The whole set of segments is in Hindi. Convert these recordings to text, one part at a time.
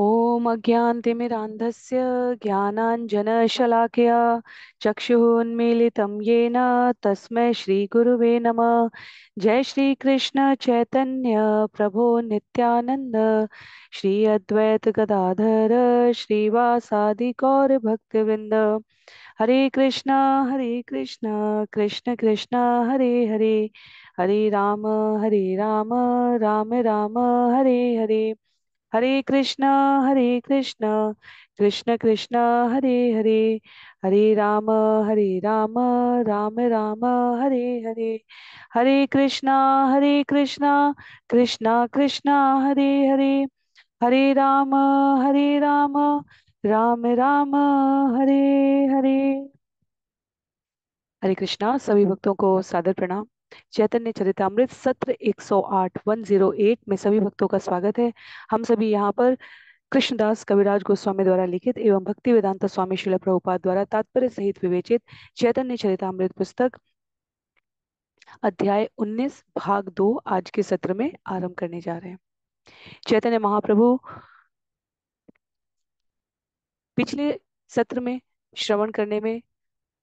ओम अज्ञानतिमिरान्धस्य ज्ञानाञ्जनशलाकया चक्षुरुन्मीलितं येन तस्मै श्रीगुरुवे नमः जय श्रीकृष्ण चैतन्य प्रभो नित्यानन्द श्री अद्वैत गदाधर श्रीवासादि गौरभक्तवृन्द हरे कृष्णा हरे कृष्णा कृष्ण कृष्णा हरे हरे हरे राम हरे राम राम राम हरे हरे हरे कृष्णा हरे कृष्णा कृष्ण कृष्ण हरे हरे हरे राम हरे राम राम राम हरे हरे हरे कृष्णा हरे कृष्णा कृष्ण कृष्ण हरे हरे हरे राम हरे राम राम राम हरे हरे हरे कृष्णा सभी भक्तों को सादर प्रणाम चैतन्य चरितमृत सत्र 108 108 में सभी भक्तों का स्वागत है हम सभी यहाँ पर कृष्णदास कविराज गोस्वामी द्वारा लिखित एवं भक्ति वेदांत स्वामी शिल प्रभुपाद द्वारा तात्पर्य सहित विवेचित चैतन्य चरितमृत पुस्तक अध्याय 19 भाग 2 आज के सत्र में आरंभ करने जा रहे हैं चैतन्य महाप्रभु पिछले सत्र में श्रवण करने में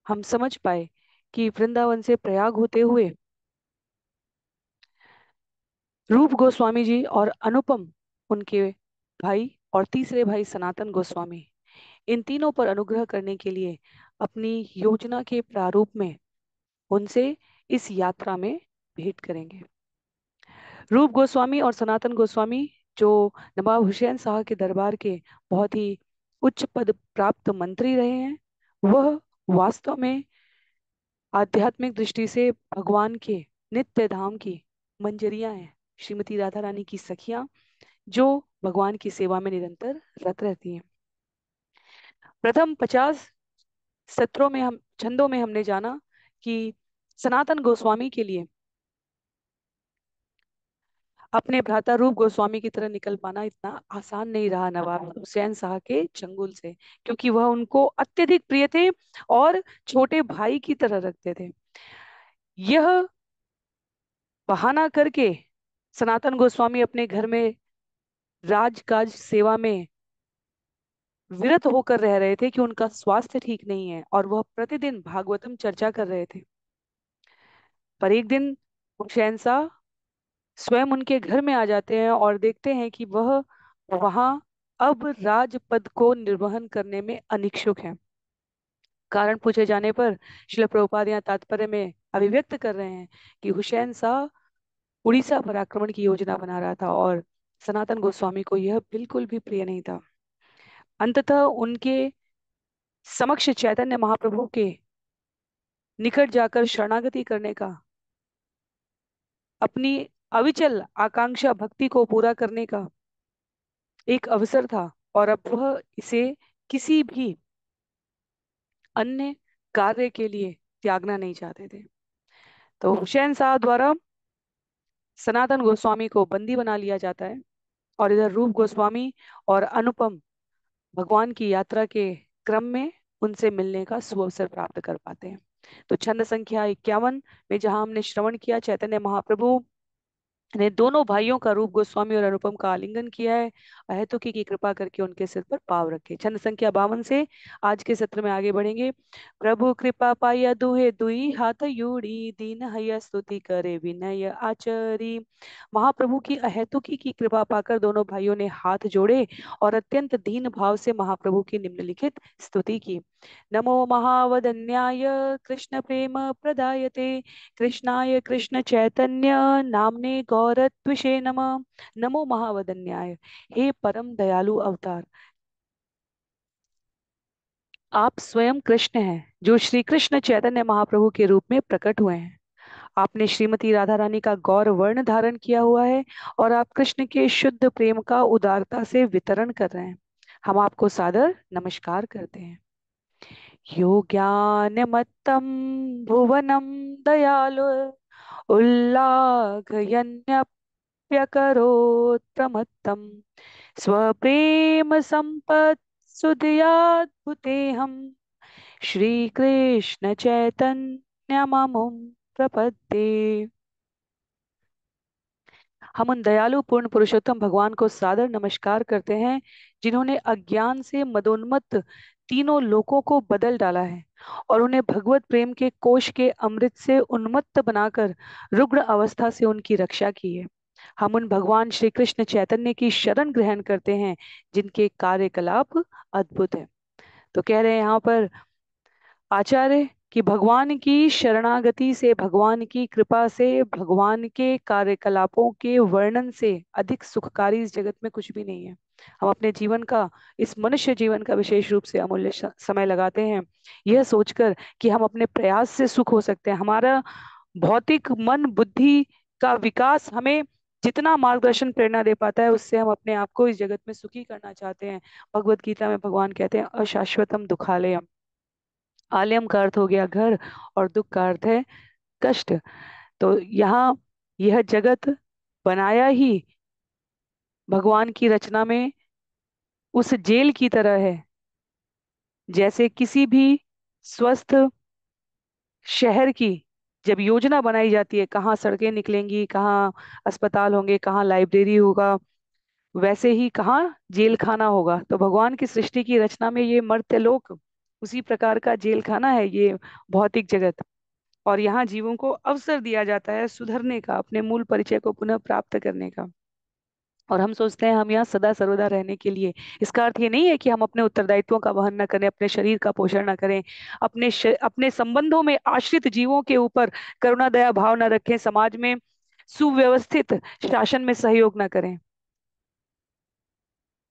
हम समझ पाए कि वृंदावन से प्रयाग होते हुए रूप गोस्वामी जी और अनुपम उनके भाई और तीसरे भाई सनातन गोस्वामी इन तीनों पर अनुग्रह करने के लिए अपनी योजना के प्रारूप में उनसे इस यात्रा में भेंट करेंगे रूप गोस्वामी और सनातन गोस्वामी जो नवाब हुसैन शाह के दरबार के बहुत ही उच्च पद प्राप्त मंत्री रहे हैं वह वास्तव में आध्यात्मिक दृष्टि से भगवान के नित्य धाम की मंजरिया हैं श्रीमती राधा रानी की सखियां जो भगवान की सेवा में निरंतर रत रहती हैं प्रथम पचास सत्रों में हम छंदों में हमने जाना कि सनातन गोस्वामी के लिए अपने भ्राता रूप गोस्वामी की तरह निकल पाना इतना आसान नहीं रहा नवाब हुसैन शाह के चंगुल से क्योंकि वह उनको अत्यधिक प्रिय थे और छोटे भाई की तरह रखते थे यह बहाना करके सनातन गोस्वामी अपने घर में राजकाज सेवा में विरत होकर रह रहे थे कि उनका स्वास्थ्य ठीक नहीं है और वह प्रतिदिन भागवतम चर्चा कर रहे थे पर एक दिन हुसैन शाह स्वयं उनके घर में आ जाते हैं और देखते हैं कि वह वहां अब राजपद को निर्वहन करने में अनिच्छुक है कारण पूछे जाने पर शिल प्रभुपाद तात्पर्य में अभिव्यक्त कर रहे हैं कि हुसैन शाह उड़ीसा पर आक्रमण की योजना बना रहा था और सनातन गोस्वामी को यह बिल्कुल भी प्रिय नहीं था अंततः उनके समक्ष चैतन्य महाप्रभु के निकट जाकर शरणागति करने का अपनी अविचल आकांक्षा भक्ति को पूरा करने का एक अवसर था और अब वह इसे किसी भी अन्य कार्य के लिए त्यागना नहीं चाहते थे तो हुसैन शाह द्वारा सनातन गोस्वामी को बंदी बना लिया जाता है और इधर रूप गोस्वामी और अनुपम भगवान की यात्रा के क्रम में उनसे मिलने का सुअवसर प्राप्त कर पाते हैं तो छंद संख्या इक्यावन में जहां हमने श्रवण किया चैतन्य महाप्रभु ने दोनों भाइयों का रूप गोस्वामी और अनुपम का आलिंगन किया है अहेतुकी की कृपा करके उनके सिर पर पाव रखे छंद संख्या बावन से आज के सत्र में आगे बढ़ेंगे प्रभु कृपा पाया दुहे दुई हाथ यूड़ी दीन हय स्तुति करे विनय आचरी महाप्रभु की अहेतुकी की कृपा पाकर दोनों भाइयों ने हाथ जोड़े और अत्यंत दीन भाव से महाप्रभु की निम्नलिखित स्तुति की नमो महावदन्याय प्रेम प्रदायते कृष्णाय कृष्ण चैतन्य नामने गौरत्विषे नम नमो महावदन्याय हे परम दयालु अवतार आप स्वयं कृष्ण हैं जो श्री कृष्ण चैतन्य महाप्रभु के रूप में प्रकट हुए हैं आपने श्रीमती राधा रानी का गौर वर्ण धारण किया हुआ है और आप कृष्ण के शुद्ध प्रेम का उदारता से वितरण कर रहे हैं हम आपको सादर नमस्कार करते हैं योग्यान्यमत्तं भुवनं दयालु उल्लाघयन्यप्यकरोत्प्रमत्तं प्रपद्ये हम उन दयालु पूर्ण पुरुषोत्तम भगवान को सादर नमस्कार करते हैं जिन्होंने अज्ञान से मदोन्मत तीनों लोकों को बदल डाला है और उन्हें भगवत प्रेम के कोष के अमृत से उन्मत्त बनाकर रुग्ण अवस्था से उनकी रक्षा की है हम उन भगवान श्री कृष्ण चैतन्य की शरण ग्रहण करते हैं जिनके कार्यकलाप अद्भुत है तो कह रहे हैं यहाँ पर आचार्य कि भगवान की शरणागति से भगवान की कृपा से भगवान के कार्यकलापों के वर्णन से अधिक सुखकारी इस जगत में कुछ भी नहीं है हम अपने जीवन का इस मनुष्य जीवन का विशेष रूप से अमूल्य समय लगाते हैं यह सोचकर कि हम अपने प्रयास से सुख हो सकते हैं हमारा भौतिक मन बुद्धि का विकास हमें जितना मार्गदर्शन प्रेरणा दे पाता है उससे हम अपने आप को इस जगत में सुखी करना चाहते हैं भगवत गीता में भगवान कहते हैं अशाश्वतम दुखालयम आलयम का अर्थ हो गया घर और दुख का अर्थ है कष्ट तो यहाँ यह जगत बनाया ही भगवान की रचना में उस जेल की तरह है जैसे किसी भी स्वस्थ शहर की जब योजना बनाई जाती है कहाँ सड़कें निकलेंगी कहाँ अस्पताल होंगे कहाँ लाइब्रेरी होगा वैसे ही कहाँ जेल खाना होगा तो भगवान की सृष्टि की रचना में ये लोक उसी प्रकार का जेल खाना है ये भौतिक जगत और यहाँ जीवों को अवसर दिया जाता है सुधरने का अपने मूल परिचय को पुनः प्राप्त करने का और हम सोचते हैं हम यहाँ सदा सर्वदा रहने के लिए इसका अर्थ ये नहीं है कि हम अपने उत्तरदायित्वों का वहन न करें अपने शरीर का पोषण न करें अपने अपने संबंधों में आश्रित जीवों के ऊपर करुणा दया भाव न रखें समाज में सुव्यवस्थित शासन में सहयोग न करें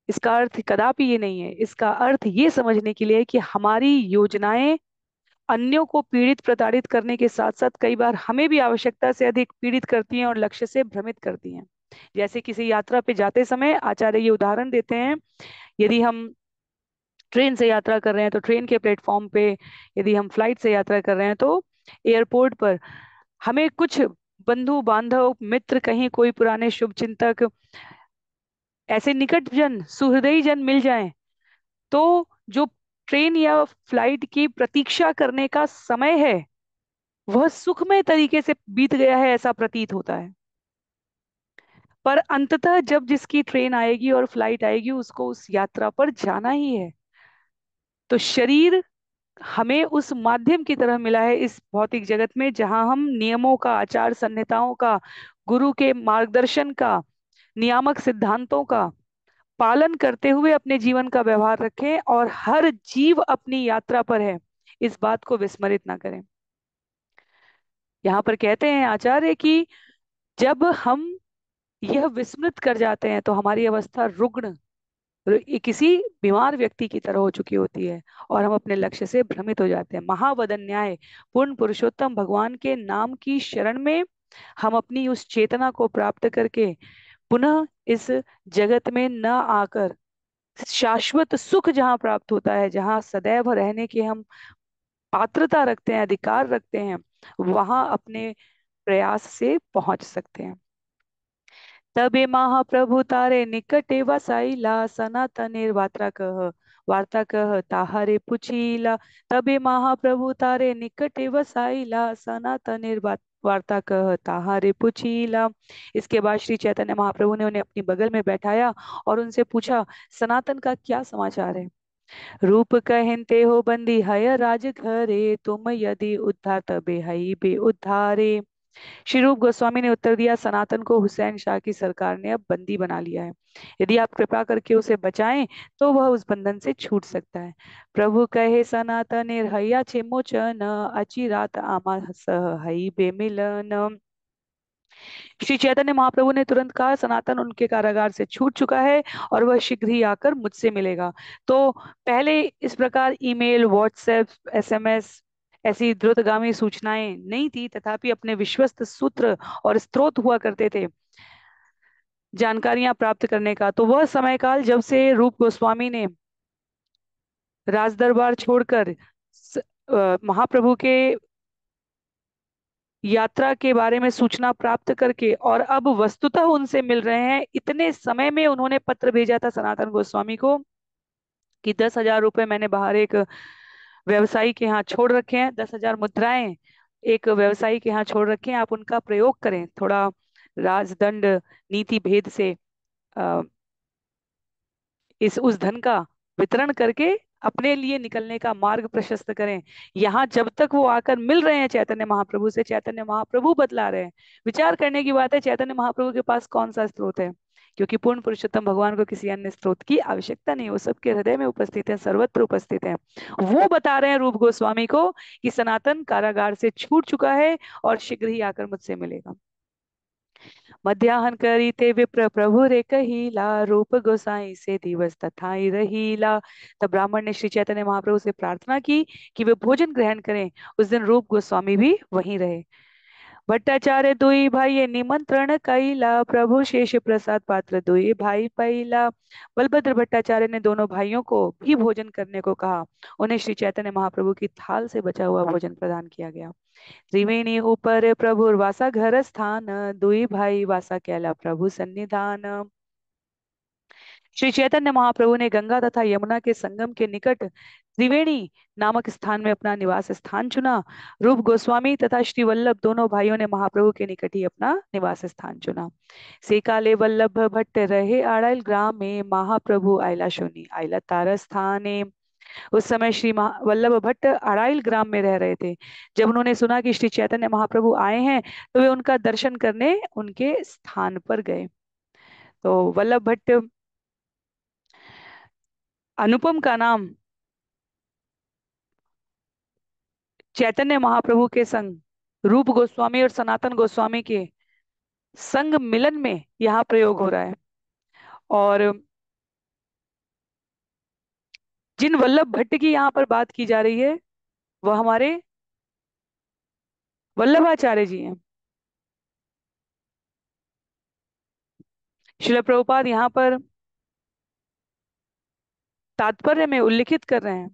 इसका अर्थ कदापि ये नहीं है इसका अर्थ ये समझने के लिए कि हमारी योजनाएं अन्यों को पीड़ित प्रताड़ित करने के साथ साथ कई बार हमें भी आवश्यकता से अधिक पीड़ित करती हैं और लक्ष्य से भ्रमित करती हैं जैसे किसी यात्रा पे जाते समय आचार्य ये उदाहरण देते हैं यदि हम ट्रेन से यात्रा कर रहे हैं तो ट्रेन के प्लेटफॉर्म पे यदि हम फ्लाइट से यात्रा कर रहे हैं तो एयरपोर्ट पर हमें कुछ बंधु बांधव मित्र कहीं कोई पुराने शुभ चिंतक ऐसे निकट जन सुहृदयी जन मिल जाए तो जो ट्रेन या फ्लाइट की प्रतीक्षा करने का समय है वह सुखमय तरीके से बीत गया है ऐसा प्रतीत होता है पर अंततः जब जिसकी ट्रेन आएगी और फ्लाइट आएगी उसको उस यात्रा पर जाना ही है तो शरीर हमें उस माध्यम की तरह मिला है इस भौतिक जगत में जहां हम नियमों का आचार संहिताओं का गुरु के मार्गदर्शन का नियामक सिद्धांतों का पालन करते हुए अपने जीवन का व्यवहार रखें और हर जीव अपनी यात्रा पर है इस बात को विस्मरित ना करें यहाँ पर कहते हैं आचार्य कि जब हम यह विस्मृत कर जाते हैं तो हमारी अवस्था रुग्ण किसी बीमार व्यक्ति की तरह हो चुकी होती है और हम अपने लक्ष्य से भ्रमित हो जाते हैं महावदन न्याय पूर्ण पुरुषोत्तम भगवान के नाम की शरण में हम अपनी उस चेतना को प्राप्त करके पुनः इस जगत में न आकर शाश्वत सुख जहाँ प्राप्त होता है जहाँ सदैव रहने की हम पात्रता रखते हैं अधिकार रखते हैं वहां अपने प्रयास से पहुंच सकते हैं तबे महाप्रभु तारे निकटे वसाईला सनातनेर वार्ता कह वार्ता कह ताहरे पूछीला तबे महाप्रभु तारे निकटे वसाईला सनातनेर वार्ता कह ताहारे पूछीला इसके बाद श्री चैतन्य महाप्रभु ने उन्हें अपनी बगल में बैठाया और उनसे पूछा सनातन का क्या समाचार है रूप कहते हो बंदी हय राज घरे तुम यदि उद्धार तबे हई बे उद्धारे श्री रूप गोस्वामी ने उत्तर दिया सनातन को हुसैन शाह की सरकार ने अब बंदी बना लिया है यदि आप कृपा करके उसे बचाएं तो वह उस बंधन से छूट सकता है प्रभु कहे सनातन हया छेमोचन आमा सह हई बेमिलन श्री चैतन्य महाप्रभु ने तुरंत कहा सनातन उनके कारागार से छूट चुका है और वह शीघ्र ही आकर मुझसे मिलेगा तो पहले इस प्रकार ईमेल व्हाट्सएप एसएमएस ऐसी द्रुतगामी सूचनाएं नहीं थी तथापि अपने विश्वस्त सूत्र और स्त्रोत हुआ करते थे जानकारियां प्राप्त करने का तो वह समय काल जब से रूप गोस्वामी ने राजदरबार छोड़कर महाप्रभु के यात्रा के बारे में सूचना प्राप्त करके और अब वस्तुतः उनसे मिल रहे हैं इतने समय में उन्होंने पत्र भेजा था सनातन गोस्वामी को कि दस हजार रुपये मैंने बाहर एक व्यवसायी के यहाँ छोड़ रखे हैं दस हजार मुद्राएं एक व्यवसायी के यहाँ छोड़ रखे हैं आप उनका प्रयोग करें थोड़ा राजदंड नीति भेद से अः इस उस धन का वितरण करके अपने लिए निकलने का मार्ग प्रशस्त करें यहाँ जब तक वो आकर मिल रहे हैं चैतन्य महाप्रभु से चैतन्य महाप्रभु बतला रहे हैं विचार करने की बात है चैतन्य महाप्रभु के पास कौन सा स्रोत है क्योंकि पूर्ण पुरुषोत्तम भगवान को किसी अन्य स्रोत की आवश्यकता नहीं वो सबके हृदय में उपस्थित है सर्वत्र उपस्थित है वो बता रहे हैं रूप गोस्वामी को कि सनातन कारागार से छूट चुका है और शीघ्र ही आकर मुझसे मिलेगा मध्याहन करी ते विप्र प्रभु रे कहीला रूप गोसाई से दिवस तथा रहीला तब ब्राह्मण ने श्री चैतन्य महाप्रभु से प्रार्थना की कि वे भोजन ग्रहण करें उस दिन रूप गोस्वामी भी वहीं रहे भट्टाचार्य दुई भाई निमंत्रण कैला प्रभु शेष प्रसाद पात्र दुई भाई पैला बलभद्र भट्टाचार्य ने दोनों भाइयों को भी भोजन करने को कहा उन्हें श्री चैतन्य महाप्रभु की थाल से बचा हुआ भोजन प्रदान किया गया त्रिवेणी ऊपर प्रभु वासा घर स्थान दुई भाई वासा कैला प्रभु सन्निधान श्री चैतन्य महाप्रभु ने गंगा तथा यमुना के संगम के निकट त्रिवेणी नामक स्थान में अपना निवास स्थान चुना रूप गोस्वामी तथा श्री वल्लभ दोनों भाइयों ने महाप्रभु के निकट ही अपना निवास स्थान चुना सेकाले वल्लभ भट्ट रहे आड़ल ग्राम में महाप्रभु आयला शोनी आयला तारा उस समय श्री वल्लभ भट्ट अड़ाइल ग्राम में रह रहे थे जब उन्होंने सुना कि श्री चैतन्य महाप्रभु आए हैं तो वे उनका दर्शन करने उनके स्थान पर गए तो वल्लभ भट्ट अनुपम का नाम चैतन्य महाप्रभु के संग रूप गोस्वामी और सनातन गोस्वामी के संग मिलन में यहाँ प्रयोग हो रहा है और जिन वल्लभ भट्ट की यहाँ पर बात की जा रही है वह हमारे वल्लभाचार्य जी हैं शिल प्रभुपाद यहाँ पर तात्पर्य में उल्लिखित कर रहे हैं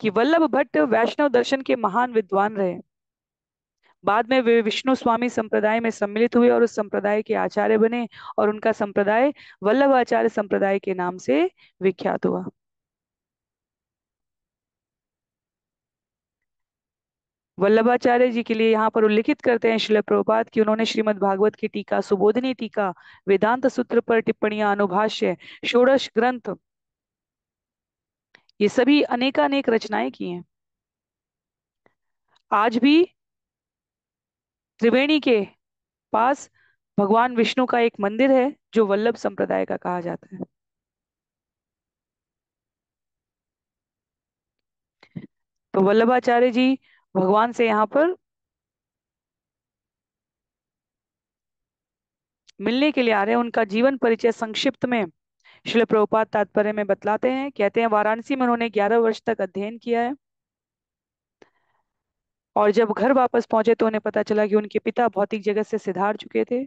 कि वल्लभ भट्ट वैष्णव दर्शन के महान विद्वान रहे बाद में वे विष्णु स्वामी संप्रदाय में सम्मिलित हुए और उस संप्रदाय के आचार्य बने और उनका संप्रदाय वल्लभ आचार्य संप्रदाय के नाम से विख्यात हुआ वल्लभाचार्य जी के लिए यहाँ पर उल्लिखित करते हैं शिल प्रभुपात की उन्होंने श्रीमद भागवत की टीका सुबोधनी टीका वेदांत सूत्र पर टिप्पणियां अनुभाष्य षोडश ग्रंथ ये सभी अनेकानेक रचनाएं की हैं आज भी त्रिवेणी के पास भगवान विष्णु का एक मंदिर है जो वल्लभ संप्रदाय का कहा जाता है तो वल्लभाचार्य जी भगवान से यहाँ पर मिलने के लिए आ रहे हैं उनका जीवन परिचय संक्षिप्त में शिल प्रभुपात तात्पर्य में बतलाते हैं कहते हैं वाराणसी में उन्होंने 11 वर्ष तक अध्ययन किया है और जब घर वापस पहुंचे तो उन्हें पता चला कि उनके पिता भौतिक जगत से सिधार चुके थे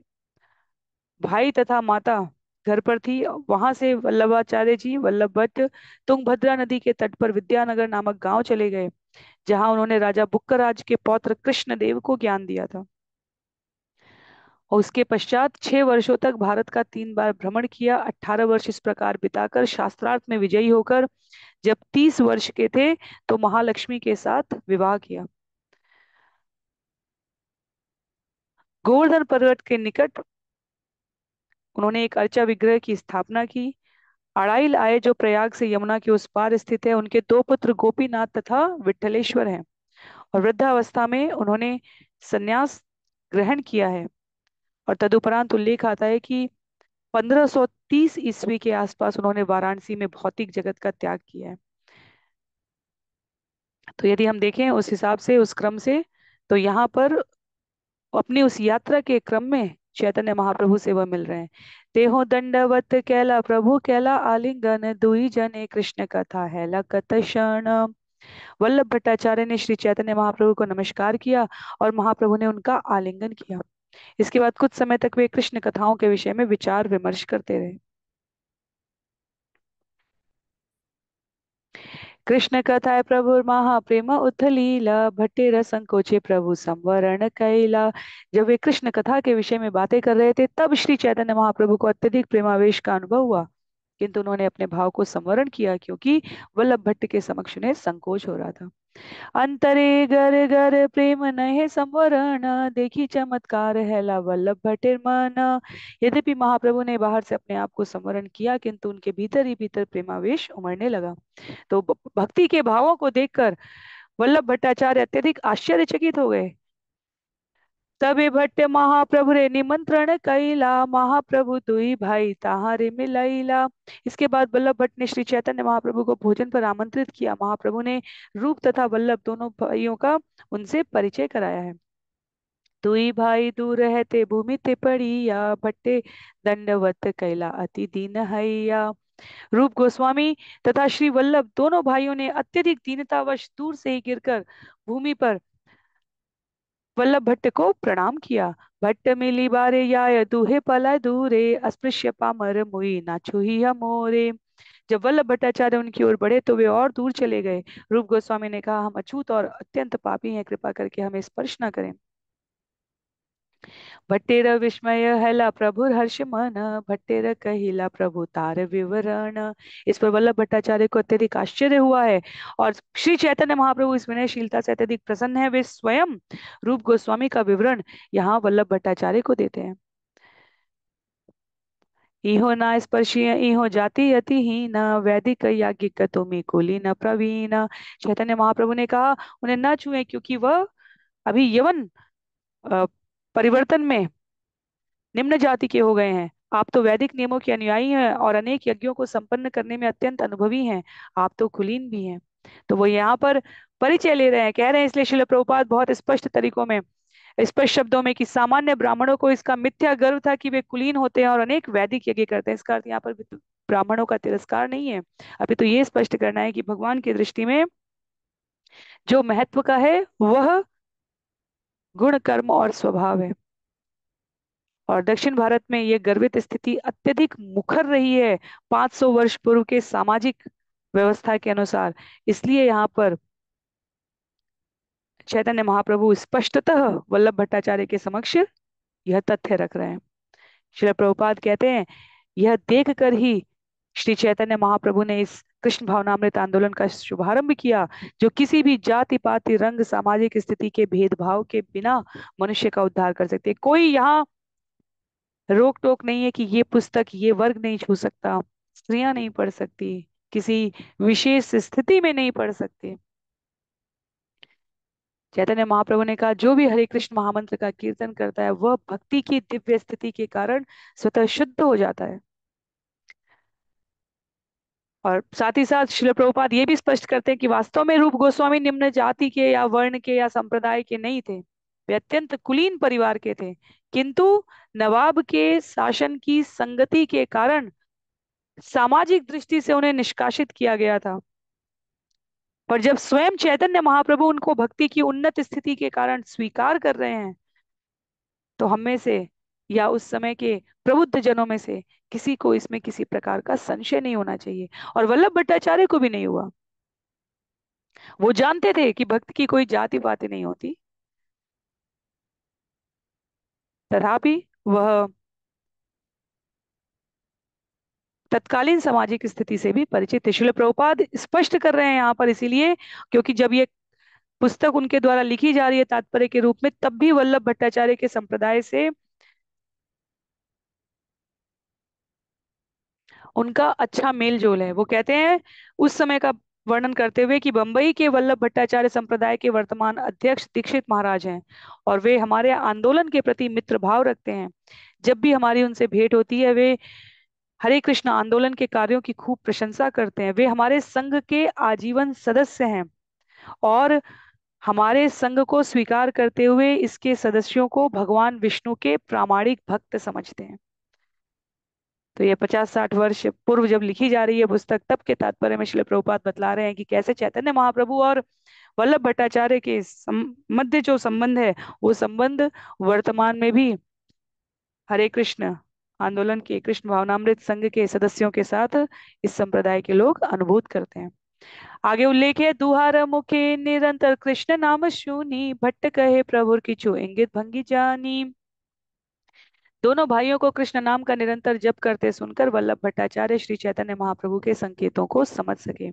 भाई तथा माता घर पर थी वहां से वल्लभाचार्य जी वल्लभ भट्ट तुंगभद्रा नदी के तट पर विद्यानगर नामक गांव चले गए जहां उन्होंने राजा बुक्कराज के पौत्र कृष्णदेव को ज्ञान दिया था और उसके पश्चात छह वर्षों तक भारत का तीन बार भ्रमण किया अठारह वर्ष इस प्रकार बिताकर शास्त्रार्थ में विजयी होकर जब तीस वर्ष के थे तो महालक्ष्मी के साथ विवाह किया गोवर्धन पर्वत के निकट उन्होंने एक अर्चा विग्रह की स्थापना की अड़ाइल आए जो प्रयाग से यमुना के उस पार स्थित है उनके दो पुत्र गोपीनाथ तथा विठलेश्वर हैं और वृद्धावस्था में उन्होंने संन्यास ग्रहण किया है और तदुपरांत उल्लेख आता है कि 1530 ईस्वी के आसपास उन्होंने वाराणसी में भौतिक जगत का त्याग किया है तो यदि हम देखें उस हिसाब से उस क्रम से तो यहाँ पर अपनी उस यात्रा के क्रम में चैतन्य महाप्रभु से वह मिल रहे हैं तेहो दंडवत कैला प्रभु कैला आलिंगन दुई जने कृष्ण कथा है लकत शरण वल्लभ भट्टाचार्य ने श्री चैतन्य महाप्रभु को नमस्कार किया और महाप्रभु ने उनका आलिंगन किया इसके बाद कुछ समय तक वे कृष्ण कथाओं के विषय में विचार विमर्श करते रहे कृष्ण कथा प्रभु महाप्रेम उथलीला भट्टे रसंकोचे प्रभु संवरण कैला जब वे कृष्ण कथा के विषय में बातें कर रहे थे तब श्री चैतन्य महाप्रभु को अत्यधिक प्रेमावेश का अनुभव हुआ किंतु उन्होंने अपने भाव को संवरण किया क्योंकि वल्लभ भट्ट के समक्ष उन्हें संकोच हो रहा था अंतरे गर गर प्रेम नहे संवरण देखी चमत्कार है ला वल्लभ भटेर मन यद्यपि महाप्रभु ने बाहर से अपने आप को संवरण किया किंतु उनके भीतर ही भीतर प्रेमावेश उमड़ने लगा तो भक्ति के भावों को देखकर वल्लभ भट्टाचार्य अत्यधिक आश्चर्यचकित हो गए तबे भट्ट महाप्रभु रे निमंत्रण कैला महाप्रभु दुई भाई ताहा रे मिलैला इसके बाद वल्लभ भट्ट ने श्री चैतन्य महाप्रभु को भोजन पर आमंत्रित किया महाप्रभु ने रूप तथा वल्लभ दोनों भाइयों का उनसे परिचय कराया है दुई भाई दूर रहते भूमि ते पड़ी या भट्टे दंडवत कैला अति दीन हैया रूप गोस्वामी तथा श्री वल्लभ दोनों भाइयों ने अत्यधिक दीनतावश दूर से ही गिरकर भूमि पर वल्लभ भट्ट को प्रणाम किया भट्ट मिली बारे या दूहे पला दूरे अस्पृश्य पामर मुई छुही मोरे जब वल्लभ भट्टाचार्य उनकी ओर बढ़े तो वे और दूर चले गए रूप गोस्वामी ने कहा हम अछूत और अत्यंत पापी हैं कृपा करके हमें स्पर्श न करें भट्टेर विस्मय हैला प्रभु हर्ष मन भट्टेर कहिला प्रभु तार विवरण इस पर वल्लभ भट्टाचार्य को अत्यधिक आश्चर्य हुआ है और श्री चैतन्य महाप्रभु इस विनयशीलता से अत्यधिक प्रसन्न है वे स्वयं रूप गोस्वामी का विवरण यहाँ वल्लभ भट्टाचार्य को देते हैं इहो ना स्पर्शीय इहो जाति अति ही न वैदिक याज्ञिक तुम्हें कुली न प्रवीण चैतन्य महाप्रभु ने कहा उन्हें न छुए क्योंकि वह अभी यवन परिवर्तन में निम्न जाति के हो गए हैं आप तो वैदिक नियमों के अनुयायी हैं और अनेक यज्ञों को संपन्न करने में अत्यंत अनुभवी हैं आप तो कुलीन भी हैं तो वो यहाँ पर परिचय ले रहे हैं कह रहे हैं इसलिए शिल प्रभुपात बहुत स्पष्ट तरीकों में स्पष्ट शब्दों में कि सामान्य ब्राह्मणों को इसका मिथ्या गर्व था कि वे कुलीन होते हैं और अनेक वैदिक यज्ञ करते हैं इसका अर्थ यहाँ पर ब्राह्मणों का तिरस्कार नहीं है अभी तो ये स्पष्ट करना है कि भगवान की दृष्टि में जो महत्व का है वह गुण कर्म और स्वभाव है और दक्षिण भारत में यह गर्वित स्थिति अत्यधिक मुखर रही है 500 वर्ष पूर्व के सामाजिक व्यवस्था के अनुसार इसलिए यहाँ पर चैतन्य महाप्रभु स्पष्टतः वल्लभ भट्टाचार्य के समक्ष यह तथ्य रख रहे हैं श्री प्रभुपाद कहते हैं यह देखकर ही श्री चैतन्य महाप्रभु ने इस कृष्ण भावनामृत आंदोलन का शुभारंभ किया जो किसी भी जाति पाति रंग सामाजिक स्थिति के भेदभाव के बिना मनुष्य का उद्धार कर सकते कोई यहाँ रोक टोक नहीं है कि ये पुस्तक ये वर्ग नहीं छू सकता स्त्रियां नहीं पढ़ सकती किसी विशेष स्थिति में नहीं पढ़ सकती चैतन्य महाप्रभु ने कहा जो भी हरे कृष्ण महामंत्र का कीर्तन करता है वह भक्ति की दिव्य स्थिति के कारण स्वतः शुद्ध हो जाता है और साथ ही साथ शिल प्रभुपात ये भी स्पष्ट करते हैं कि वास्तव में रूप गोस्वामी निम्न जाति के या वर्ण के या संप्रदाय के नहीं थे वे अत्यंत कुलीन परिवार के थे किंतु नवाब के शासन की संगति के कारण सामाजिक दृष्टि से उन्हें निष्कासित किया गया था पर जब स्वयं चैतन्य महाप्रभु उनको भक्ति की उन्नत स्थिति के कारण स्वीकार कर रहे हैं तो हमें से या उस समय के प्रबुद्ध जनों में से किसी को इसमें किसी प्रकार का संशय नहीं होना चाहिए और वल्लभ भट्टाचार्य को भी नहीं हुआ वो जानते थे कि भक्त की कोई जाति पाति नहीं होती तथापि वह तत्कालीन सामाजिक स्थिति से भी परिचित थे शिल प्रभुपाद स्पष्ट कर रहे हैं यहाँ पर इसीलिए क्योंकि जब ये पुस्तक उनके द्वारा लिखी जा रही है तात्पर्य के रूप में तब भी वल्लभ भट्टाचार्य के संप्रदाय से उनका अच्छा मेल जोल है वो कहते हैं उस समय का वर्णन करते हुए कि बंबई के वल्लभ भट्टाचार्य संप्रदाय के वर्तमान अध्यक्ष दीक्षित महाराज हैं और वे हमारे आंदोलन के प्रति मित्र भाव रखते हैं जब भी हमारी उनसे भेंट होती है वे हरे कृष्ण आंदोलन के कार्यों की खूब प्रशंसा करते हैं वे हमारे संघ के आजीवन सदस्य हैं और हमारे संघ को स्वीकार करते हुए इसके सदस्यों को भगवान विष्णु के प्रामाणिक भक्त समझते हैं तो ये पचास साठ वर्ष पूर्व जब लिखी जा रही है पुस्तक तब के तात्पर्य में शिल प्रभुपात बतला रहे हैं कि कैसे चैतन्य महाप्रभु और वल्लभ भट्टाचार्य के मध्य जो संबंध है वो संबंध वर्तमान में भी हरे कृष्ण आंदोलन के कृष्ण भावनामृत संघ के सदस्यों के साथ इस संप्रदाय के लोग अनुभूत करते हैं आगे उल्लेख है दुहार मुखे निरंतर कृष्ण नाम शूनी भट्ट कहे प्रभुर की इंगित भंगी जानी दोनों भाइयों को कृष्ण नाम का निरंतर जप करते सुनकर वल्लभ भट्टाचार्य श्री चैतन्य महाप्रभु के संकेतों को समझ सके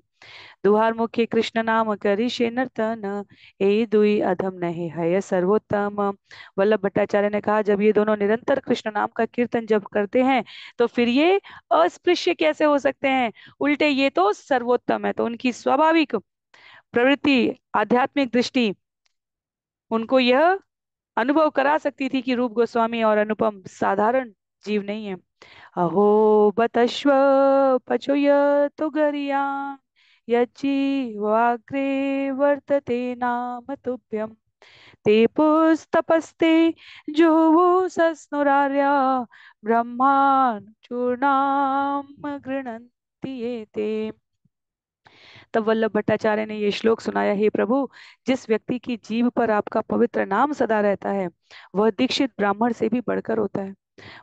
दुहार मुख्य कृष्ण नाम करी से नर्तन ए दुई अधम नहीं है सर्वोत्तम वल्लभ भट्टाचार्य ने कहा जब ये दोनों निरंतर कृष्ण नाम का कीर्तन जप करते हैं तो फिर ये अस्पृश्य कैसे हो सकते हैं उल्टे ये तो सर्वोत्तम है तो उनकी स्वाभाविक प्रवृत्ति आध्यात्मिक दृष्टि उनको यह अनुभव करा सकती थी कि रूप गोस्वामी और अनुपम साधारण जीव नहीं है अहो बतश्व पचो युगरिया तो यचीवाग्रे वर्तते नाम तुभ्यम ते पुस्तपस्ते वो सस्नुरार्या ब्रह्मान चूर्णाम गृणंती ये ते तब वल्लभ भट्टाचार्य ने ये श्लोक सुनाया हे प्रभु जिस व्यक्ति की जीव पर आपका पवित्र नाम सदा रहता है वह दीक्षित ब्राह्मण से भी बढ़कर होता है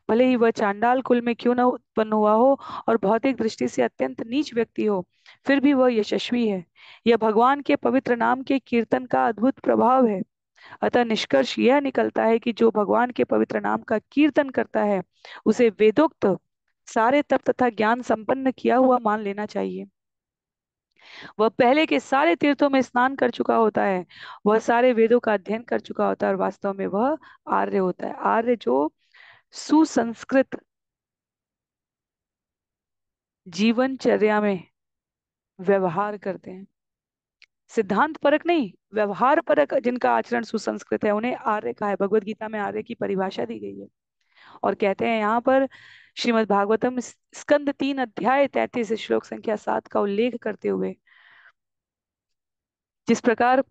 भले ही वह चांडाल कुल में क्यों न उत्पन्न हुआ हो और भौतिक दृष्टि से अत्यंत नीच व्यक्ति हो फिर भी वह यशस्वी है यह भगवान के पवित्र नाम के कीर्तन का अद्भुत प्रभाव है अतः निष्कर्ष यह निकलता है कि जो भगवान के पवित्र नाम का कीर्तन करता है उसे वेदोक्त सारे तप तथा ज्ञान संपन्न किया हुआ मान लेना चाहिए वह पहले के सारे तीर्थों में स्नान कर चुका होता है वह सारे वेदों का अध्ययन कर चुका होता है और वास्तव में वह आर्य होता है आर्य जो सुसंस्कृत जीवनचर्या में व्यवहार करते हैं सिद्धांत परक नहीं व्यवहार परक जिनका आचरण सुसंस्कृत है उन्हें आर्य कहा है भगवत गीता में आर्य की परिभाषा दी गई है और कहते हैं यहाँ पर श्रीमद् भागवतम स्कंद तीन अध्याय तैतीस श्लोक संख्या सात का उल्लेख करते हुए जिस प्रकार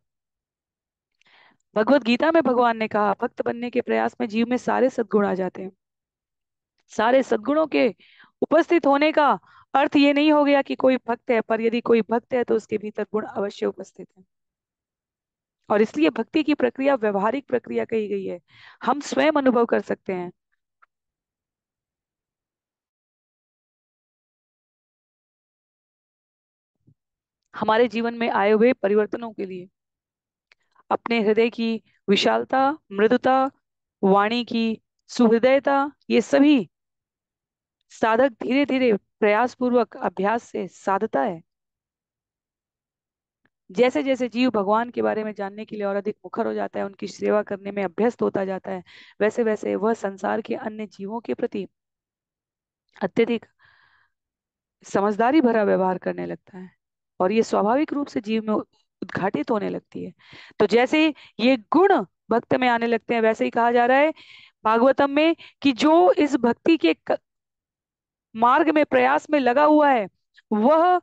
भगवत गीता में भगवान ने कहा भक्त बनने के प्रयास में जीव में सारे सद्गुण आ जाते हैं सारे सद्गुणों के उपस्थित होने का अर्थ ये नहीं हो गया कि कोई भक्त है पर यदि कोई भक्त है तो उसके भीतर गुण अवश्य उपस्थित है और इसलिए भक्ति की प्रक्रिया व्यवहारिक प्रक्रिया कही गई है हम स्वयं अनुभव कर सकते हैं हमारे जीवन में आए हुए परिवर्तनों के लिए अपने हृदय की विशालता मृदुता वाणी की सुहृदयता ये सभी साधक धीरे धीरे प्रयास पूर्वक अभ्यास से साधता है जैसे जैसे जीव भगवान के बारे में जानने के लिए और अधिक मुखर हो जाता है उनकी सेवा करने में अभ्यस्त होता जाता है वैसे वैसे वह संसार के अन्य जीवों के प्रति अत्यधिक समझदारी भरा व्यवहार करने लगता है और ये स्वाभाविक रूप से जीव में उद्घाटित होने लगती है तो जैसे ये गुण भक्त में आने लगते हैं वैसे ही कहा जा रहा है भागवतम में कि जो इस भक्ति के मार्ग में प्रयास में लगा हुआ है वह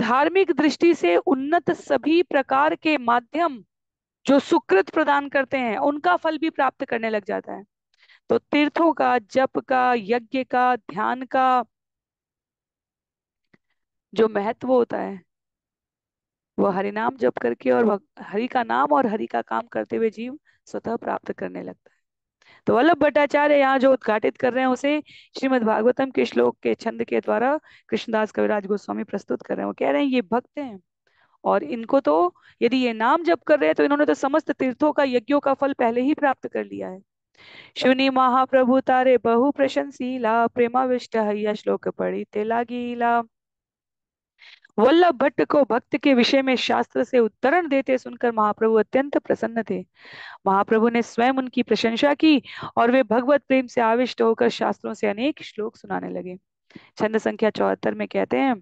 धार्मिक दृष्टि से उन्नत सभी प्रकार के माध्यम जो सुकृत प्रदान करते हैं उनका फल भी प्राप्त करने लग जाता है तो तीर्थों का जप का यज्ञ का ध्यान का जो महत्व होता है वह हरिनाम जप करके और हरि का नाम और हरि का काम करते हुए जीव स्वतः प्राप्त करने लगता है तो वल्लभ भट्टाचार्य यहाँ जो उद्घाटित कर रहे हैं उसे श्रीमद् भागवतम के श्लोक के छंद के द्वारा कृष्णदास कविराज गोस्वामी प्रस्तुत कर रहे हैं वो कह रहे हैं ये भक्त हैं और इनको तो यदि ये नाम जप कर रहे हैं तो इन्होंने तो समस्त तीर्थों का यज्ञों का फल पहले ही प्राप्त कर लिया है शुनि महाप्रभु तारे बहु प्रशंसीला प्रेमाविष्ट यह श्लोक पढ़ी तेला गीला वल्लभ भट्ट को भक्त के विषय में शास्त्र से उत्तरण देते सुनकर महाप्रभु अत्यंत प्रसन्न थे महाप्रभु ने स्वयं उनकी प्रशंसा की और वे भगवत प्रेम से आविष्ट होकर शास्त्रों से अनेक श्लोक सुनाने लगे छंद संख्या चौहत्तर में कहते हैं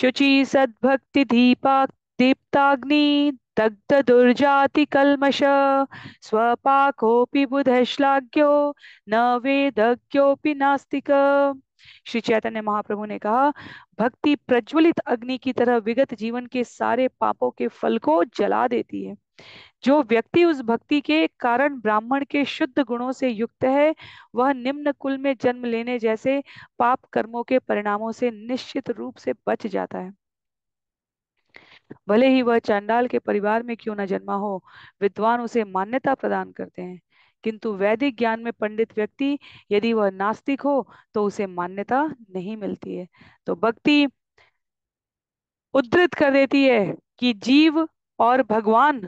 शुचि सदभक्ति दीपा दीप्ताग्नि दग्ध दुर्जाति कलमश स्वपाकोपि श्लाघ्यो न वेदज्ञोपि नास्तिक श्री चैतन्य महाप्रभु ने कहा भक्ति प्रज्वलित अग्नि की तरह विगत जीवन के सारे पापों के फल को जला देती है जो व्यक्ति उस भक्ति के कारण ब्राह्मण के शुद्ध गुणों से युक्त है वह निम्न कुल में जन्म लेने जैसे पाप कर्मों के परिणामों से निश्चित रूप से बच जाता है भले ही वह चांडाल के परिवार में क्यों न जन्मा हो विद्वान उसे मान्यता प्रदान करते हैं किंतु वैदिक ज्ञान में पंडित व्यक्ति यदि वह नास्तिक हो तो उसे मान्यता नहीं मिलती है तो भक्ति उद्धृत कर देती है कि जीव और भगवान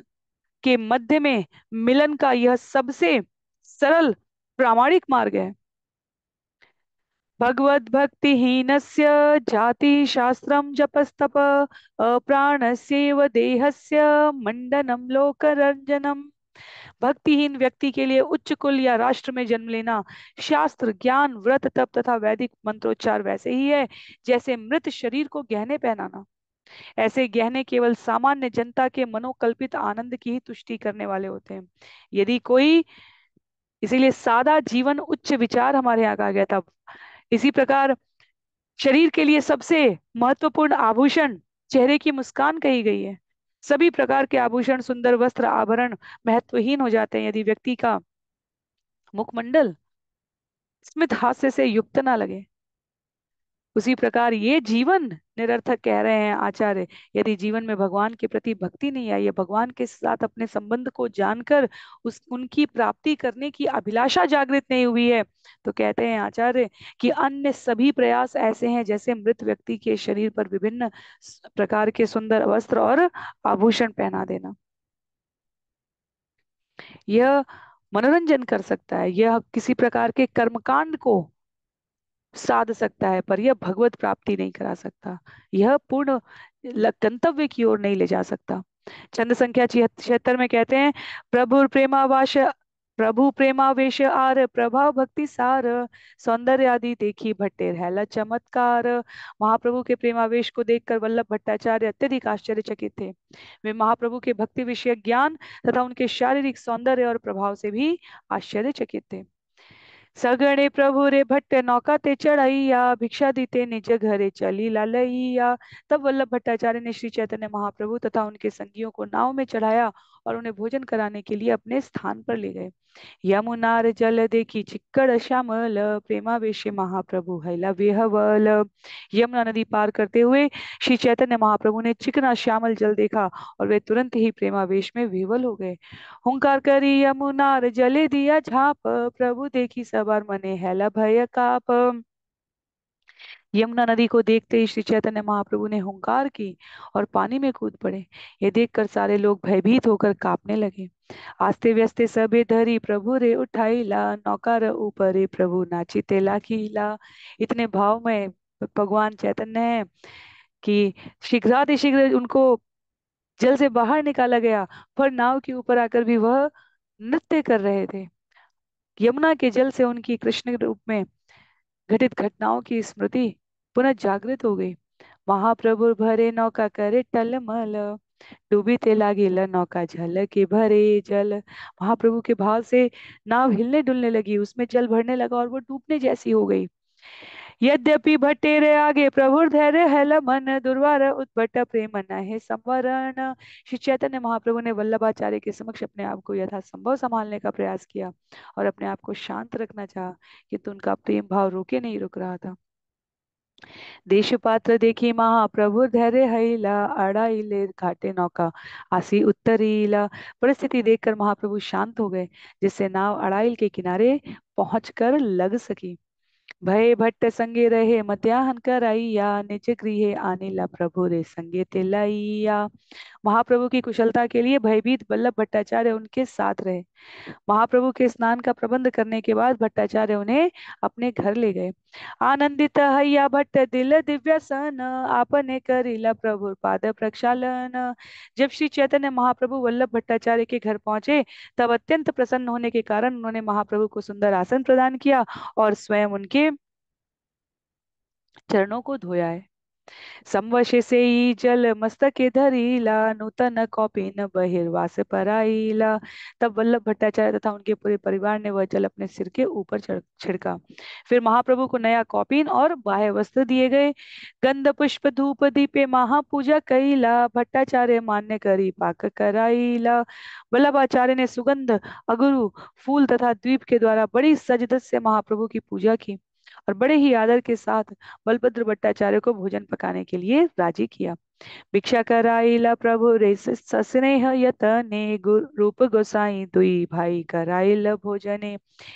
के मध्य में मिलन का यह सबसे सरल प्रामाणिक मार्ग है भगवत भक्ति हीनस्य जाति शास्त्रम जपस्तप अप्राणस्येव देहस्य मंडनम लोकरंजनम भक्तिहीन व्यक्ति के लिए उच्च कुल या राष्ट्र में जन्म लेना शास्त्र ज्ञान व्रत तप तथा वैदिक मंत्रोच्चार वैसे ही है जैसे मृत शरीर को गहने पहनाना ऐसे गहने केवल सामान्य जनता के मनोकल्पित आनंद की ही तुष्टि करने वाले होते हैं यदि कोई इसीलिए सादा जीवन उच्च विचार हमारे यहाँ कहा गया था इसी प्रकार शरीर के लिए सबसे महत्वपूर्ण आभूषण चेहरे की मुस्कान कही गई है सभी प्रकार के आभूषण सुंदर वस्त्र आभरण महत्वहीन हो जाते हैं यदि व्यक्ति का मुखमंडल स्मित हास्य से युक्त ना लगे उसी प्रकार ये जीवन निरर्थक कह रहे हैं आचार्य यदि जीवन में भगवान के प्रति भक्ति नहीं आई है भगवान के साथ अपने संबंध को जानकर उस उनकी प्राप्ति करने की अभिलाषा जागृत नहीं हुई है तो कहते हैं आचार्य कि अन्य सभी प्रयास ऐसे हैं जैसे मृत व्यक्ति के शरीर पर विभिन्न प्रकार के सुंदर वस्त्र और आभूषण पहना देना यह मनोरंजन कर सकता है यह किसी प्रकार के कर्मकांड को साध सकता है पर यह भगवत प्राप्ति नहीं करा सकता यह पूर्ण गंतव्य की ओर नहीं ले जा सकता चंद संख्या छिहत्तर में कहते हैं प्रभु प्रेमावास प्रभु प्रेमावेश आर प्रभाव भक्ति सार सौंदर्य आदि देखी भट्टे रहला चमत्कार महाप्रभु के प्रेमावेश को देखकर वल्लभ भट्टाचार्य अत्यधिक आश्चर्यचकित थे वे महाप्रभु के भक्ति विषय ज्ञान तथा उनके शारीरिक सौंदर्य और प्रभाव से भी आश्चर्यचकित थे सगणे प्रभु रे भट्ट नौका ते चढ़ाइया भिक्षा दीते निज घरे चली लालैया तब वल्लभ भट्टाचार्य ने श्री चैतन्य महाप्रभु तथा उनके संगियों को नाव में चढ़ाया और उन्हें भोजन कराने के लिए अपने स्थान पर ले गए यमुनार जल देखी चिक्कड़ श्यामल प्रेमावेश महाप्रभु हैला वेहवल यमुना नदी पार करते हुए श्री चैतन्य महाप्रभु ने चिकना श्यामल जल देखा और वे तुरंत ही प्रेमावेश में विवल हो गए हुंकार करी यमुनार जले दिया झाप प्रभु देखी सवार मने हैला भय काप यमुना नदी को देखते ही श्री चैतन्य महाप्रभु ने हुंकार की और पानी में कूद पड़े ये देखकर सारे लोग भयभीत होकर कांपने लगे आस्ते व्यस्ते सबे धरी प्रभु रे ला नौका ऊपर रे प्रभु नाची तेला ला इतने भाव में भगवान चैतन्य है कि शीघ्राति शीघ्र उनको जल से बाहर निकाला गया पर नाव के ऊपर आकर भी वह नृत्य कर रहे थे यमुना के जल से उनकी कृष्ण रूप में घटित घटनाओं की स्मृति पुनः जागृत हो गई महाप्रभु भरे नौका करे मल डूबी तेला गेला नौका झल के भरे जल महाप्रभु के भाव से नाव हिलने डुलने लगी उसमें जल भरने लगा और वो डूबने जैसी हो गई यद्यपि भटेरे आगे प्रभु धैर्य हल मन दुर्वार उद्भट प्रेम न है संवरण श्री चैतन्य महाप्रभु ने वल्लभाचार्य के समक्ष अपने आप को संभव संभालने का प्रयास किया और अपने आप को शांत रखना चाहा किंतु तो उनका प्रेम भाव रोके नहीं रुक रहा था देश पात्र देखी महाप्रभु धैर्य हईला ले घाटे नौका आसी उत्तरीला परिस्थिति देखकर महाप्रभु शांत हो गए जिससे नाव अड़ाइल के किनारे पहुंचकर लग सकी भय भट्ट संगे रहे मध्याहन कर आईया निज गृह आने ला प्रभु रे संगे लाइया महाप्रभु की कुशलता के लिए भयभीत बल्लभ भट्टाचार्य उनके साथ रहे महाप्रभु के स्नान का प्रबंध करने के बाद भट्टाचार्य उन्हें अपने घर ले गए आनंदित हैया भट्ट दिल दिव्यसन आपने करीला प्रभु पाद प्रक्षालन जब श्री चैतन्य महाप्रभु वल्लभ भट्टाचार्य के घर पहुंचे तब अत्यंत प्रसन्न होने के कारण उन्होंने महाप्रभु को सुंदर आसन प्रदान किया और स्वयं उनके चरणों को धोया है संवशे से ई जल मस्तके धरीला नूतन कौपी न बहिर्वास आईला तब वल्लभ भट्टाचार्य तथा उनके पूरे परिवार ने वह जल अपने सिर के ऊपर छिड़का फिर महाप्रभु को नया कौपीन और बाह्य वस्त्र दिए गए गंध पुष्प धूप दीपे महापूजा कईला भट्टाचार्य मान्य करी पाक कराईला आचार्य ने सुगंध अगुरु फूल तथा द्वीप के द्वारा बड़ी सजद से महाप्रभु की पूजा की और बड़े ही आदर के साथ बलभद्र भट्टाचार्य को भोजन पकाने के लिए राजी किया भिक्षा आईला प्रभु रे यतने रूप गोसाई दुई भाई कराइल भोजने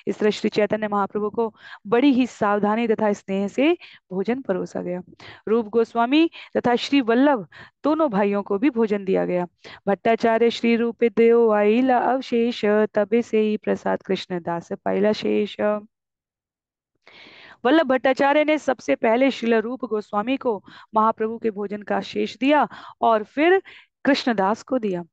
इस तरह श्री चैतन्य महाप्रभु को बड़ी ही सावधानी तथा स्नेह से भोजन परोसा गया रूप गोस्वामी तथा श्री वल्लभ दोनों भाइयों को भी भोजन दिया गया भट्टाचार्य श्री रूप देव आईला अवशेष तबे से ही प्रसाद कृष्ण दास पाईला शेष वल्लभ भट्टाचार्य ने सबसे पहले शिल रूप गोस्वामी को महाप्रभु के भोजन का शेष दिया और फिर कृष्णदास को दिया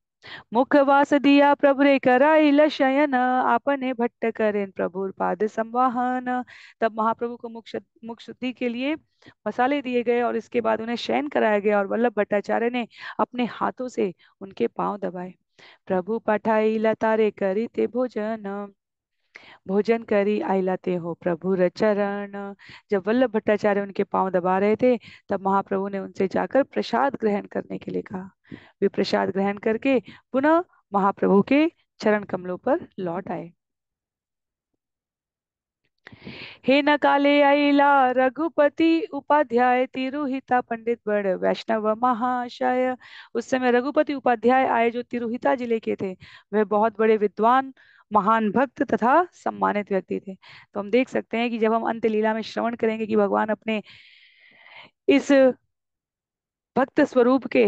वास दिया प्रभु रे शयन आपने भट्ट करेन प्रभु पाद संवाहन तब महाप्रभु को मुख मुख शुद्धि के लिए मसाले दिए गए और इसके बाद उन्हें शयन कराया गया और वल्लभ भट्टाचार्य ने अपने हाथों से उनके पांव दबाए प्रभु पठाई लतारे करी ते भोजन भोजन करी लाते हो प्रभु रचरण जब वल्लभ भट्टाचार्य उनके पांव दबा रहे थे तब महाप्रभु ने उनसे जाकर प्रसाद ग्रहण करने के लिए कहा वे प्रसाद ग्रहण करके पुनः महाप्रभु के चरण कमलों पर लौट आए हे न काले आईला रघुपति उपाध्याय तिरुहिता पंडित बड़ वैष्णव महाशय उस समय रघुपति उपाध्याय आए जो तिरुहिता जिले के थे वह बहुत बड़े विद्वान महान भक्त तथा सम्मानित व्यक्ति थे तो हम देख सकते हैं कि जब हम अंत लीला में श्रवण करेंगे कि भगवान अपने इस भक्त स्वरूप के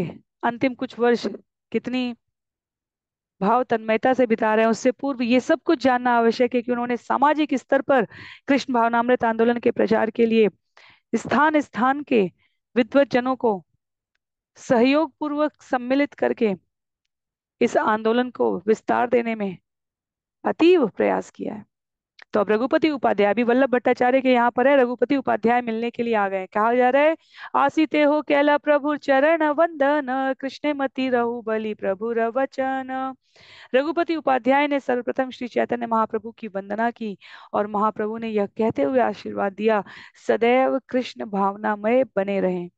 अंतिम कुछ वर्ष कितनी भाव तन्मयता से बिता रहे हैं उससे पूर्व ये सब कुछ जानना आवश्यक है कि उन्होंने सामाजिक स्तर पर कृष्ण भावनामृत आंदोलन के प्रचार के लिए स्थान स्थान के विद्वत जनों को सहयोग पूर्वक सम्मिलित करके इस आंदोलन को विस्तार देने में अतीव प्रयास किया है तो अब रघुपति उपाध्याय अभी वल्लभ भट्टाचार्य के यहाँ पर है रघुपति उपाध्याय मिलने के लिए आ गए कहा जा रहा है आसिते हो कैला प्रभु चरण वंदन कृष्ण मती रहु बलि प्रभु रवचन रघुपति उपाध्याय ने सर्वप्रथम श्री चैतन्य महाप्रभु की वंदना की और महाप्रभु ने यह कहते हुए आशीर्वाद दिया सदैव कृष्ण भावनामय बने रहें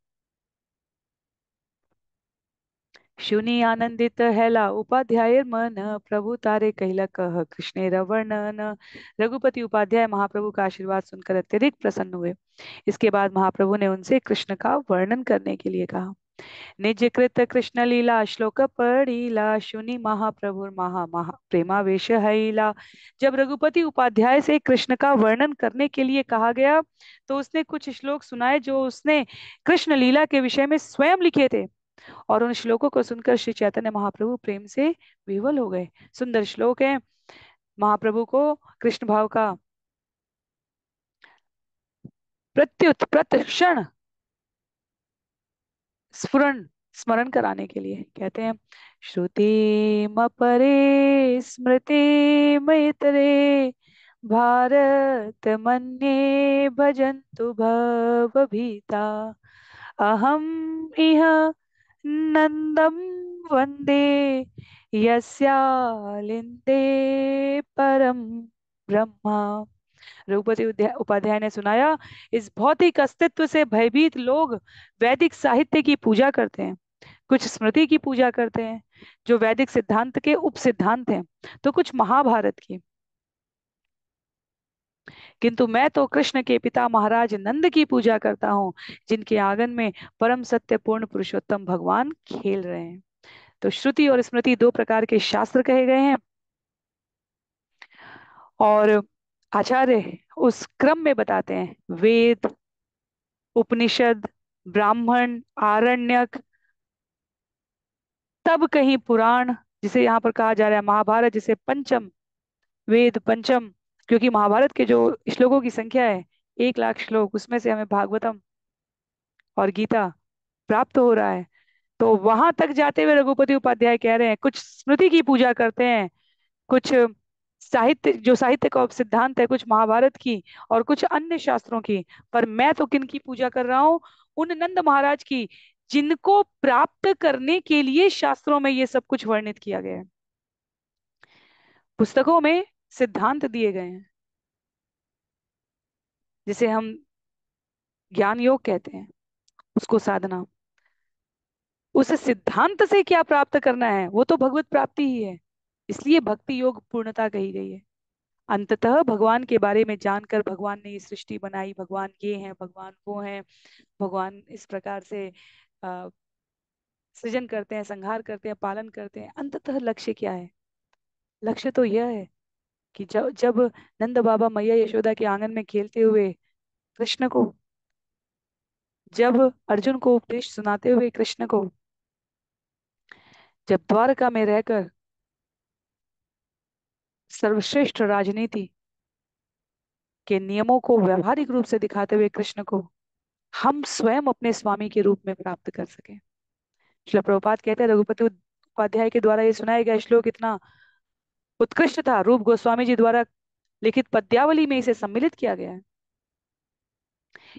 शुनि आनंदित हैला उपाध्याय मन प्रभु तारे कहला कह कृष्ण रवर्णन रघुपति उपाध्याय महाप्रभु का आशीर्वाद सुनकर अत्यधिक प्रसन्न हुए इसके बाद महाप्रभु ने उनसे कृष्ण का वर्णन करने के लिए कहा निज कृत कृष्ण लीला श्लोक पढ़ीला शुनि महाप्रभु महा महा प्रेमावेश हईला जब रघुपति उपाध्याय से कृष्ण का वर्णन करने के लिए कहा गया तो उसने कुछ श्लोक सुनाए जो उसने कृष्ण लीला के विषय में स्वयं लिखे थे और उन श्लोकों को सुनकर श्री चैतन्य महाप्रभु प्रेम से विवल हो गए सुंदर श्लोक है महाप्रभु को कृष्ण भाव का प्रत्युत प्रतक्षण स्फुरण स्मरण कराने के लिए कहते हैं श्रुति मपरे स्मृति मितरे भारत मन्ये भजन्तु भीता अहम इह नंदम वंदे यस्यालिंदे परम ब्रह्मा रघुपति उपाध्याय ने सुनाया इस भौतिक अस्तित्व से भयभीत लोग वैदिक साहित्य की पूजा करते हैं कुछ स्मृति की पूजा करते हैं जो वैदिक सिद्धांत के उप सिद्धांत हैं तो कुछ महाभारत की किंतु मैं तो कृष्ण के पिता महाराज नंद की पूजा करता हूँ जिनके आंगन में परम सत्य पूर्ण पुरुषोत्तम भगवान खेल रहे हैं तो श्रुति और स्मृति दो प्रकार के शास्त्र कहे गए हैं और आचार्य उस क्रम में बताते हैं वेद उपनिषद ब्राह्मण आरण्यक तब कहीं पुराण जिसे यहां पर कहा जा रहा है महाभारत जिसे पंचम वेद पंचम क्योंकि महाभारत के जो श्लोकों की संख्या है एक लाख श्लोक उसमें से हमें भागवतम और गीता प्राप्त हो रहा है तो वहां तक जाते हुए रघुपति उपाध्याय कह रहे हैं कुछ स्मृति की पूजा करते हैं कुछ साहित्य जो साहित्य का सिद्धांत है कुछ महाभारत की और कुछ अन्य शास्त्रों की पर मैं तो किन की पूजा कर रहा हूँ उन नंद महाराज की जिनको प्राप्त करने के लिए शास्त्रों में ये सब कुछ वर्णित किया गया है पुस्तकों में सिद्धांत दिए गए हैं जिसे हम ज्ञान योग कहते हैं उसको साधना उस सिद्धांत से क्या प्राप्त करना है वो तो भगवत प्राप्ति ही है इसलिए भक्ति योग पूर्णता कही गई है अंततः भगवान के बारे में जानकर भगवान ने ये सृष्टि बनाई भगवान ये हैं भगवान वो हैं भगवान इस प्रकार से सृजन करते हैं संहार करते हैं पालन करते हैं अंततः लक्ष्य क्या है लक्ष्य तो यह है कि जब जब नंद बाबा मैया यशोदा के आंगन में खेलते हुए कृष्ण को जब अर्जुन को उपदेश सुनाते हुए कृष्ण को जब द्वारका में रहकर सर्वश्रेष्ठ राजनीति के नियमों को व्यवहारिक रूप से दिखाते हुए कृष्ण को हम स्वयं अपने स्वामी के रूप में प्राप्त कर सके शिल प्रभुपात कहते हैं रघुपति उपाध्याय के द्वारा ये सुनाया गया श्लोक इतना उत्कृष्ट था रूप गोस्वामी जी द्वारा लिखित पद्यावली में इसे सम्मिलित किया गया है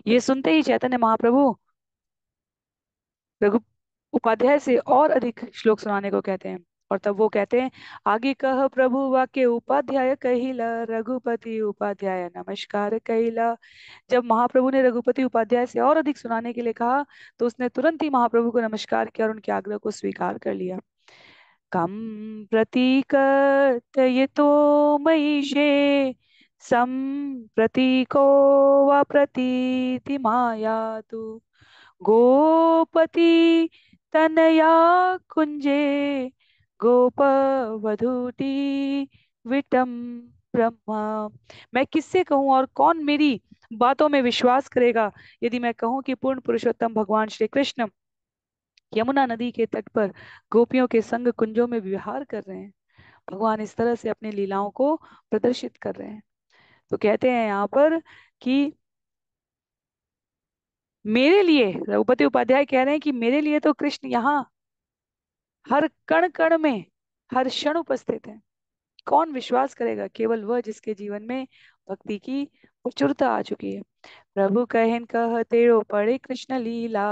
ये सुनते ही चैतन्य महाप्रभु रघु उपाध्याय से और अधिक श्लोक सुनाने को कहते हैं और तब वो कहते हैं आगे कह प्रभु वाक्य उपाध्याय कहिला रघुपति उपाध्याय नमस्कार कहिला जब महाप्रभु ने रघुपति उपाध्याय से और अधिक सुनाने के लिए कहा तो उसने तुरंत ही महाप्रभु को नमस्कार किया और उनके आग्रह को स्वीकार कर लिया कं प्रतीकतयतो मयिषे सम्प्रतीको वा प्रतीतिमायातु गोपति तनया कुञ्जे गोपवधूटी विटम ब्रह्मा मैं किससे कहूँ और कौन मेरी बातों में विश्वास करेगा यदि मैं कहूँ कि पूर्ण पुरुषोत्तम भगवान श्री कृष्ण यमुना नदी के तट पर गोपियों के संग कुंजों में विहार कर रहे हैं भगवान इस तरह से अपनी लीलाओं को प्रदर्शित कर रहे हैं तो कहते हैं यहाँ पर कि मेरे लिए रघुपति उपाध्याय कह रहे हैं कि मेरे लिए तो कृष्ण यहाँ हर कण कण में हर क्षण उपस्थित है कौन विश्वास करेगा केवल वह जिसके जीवन में भक्ति की प्रचुरता आ चुकी है कहन कह तेरो पड़े कृष्ण लीला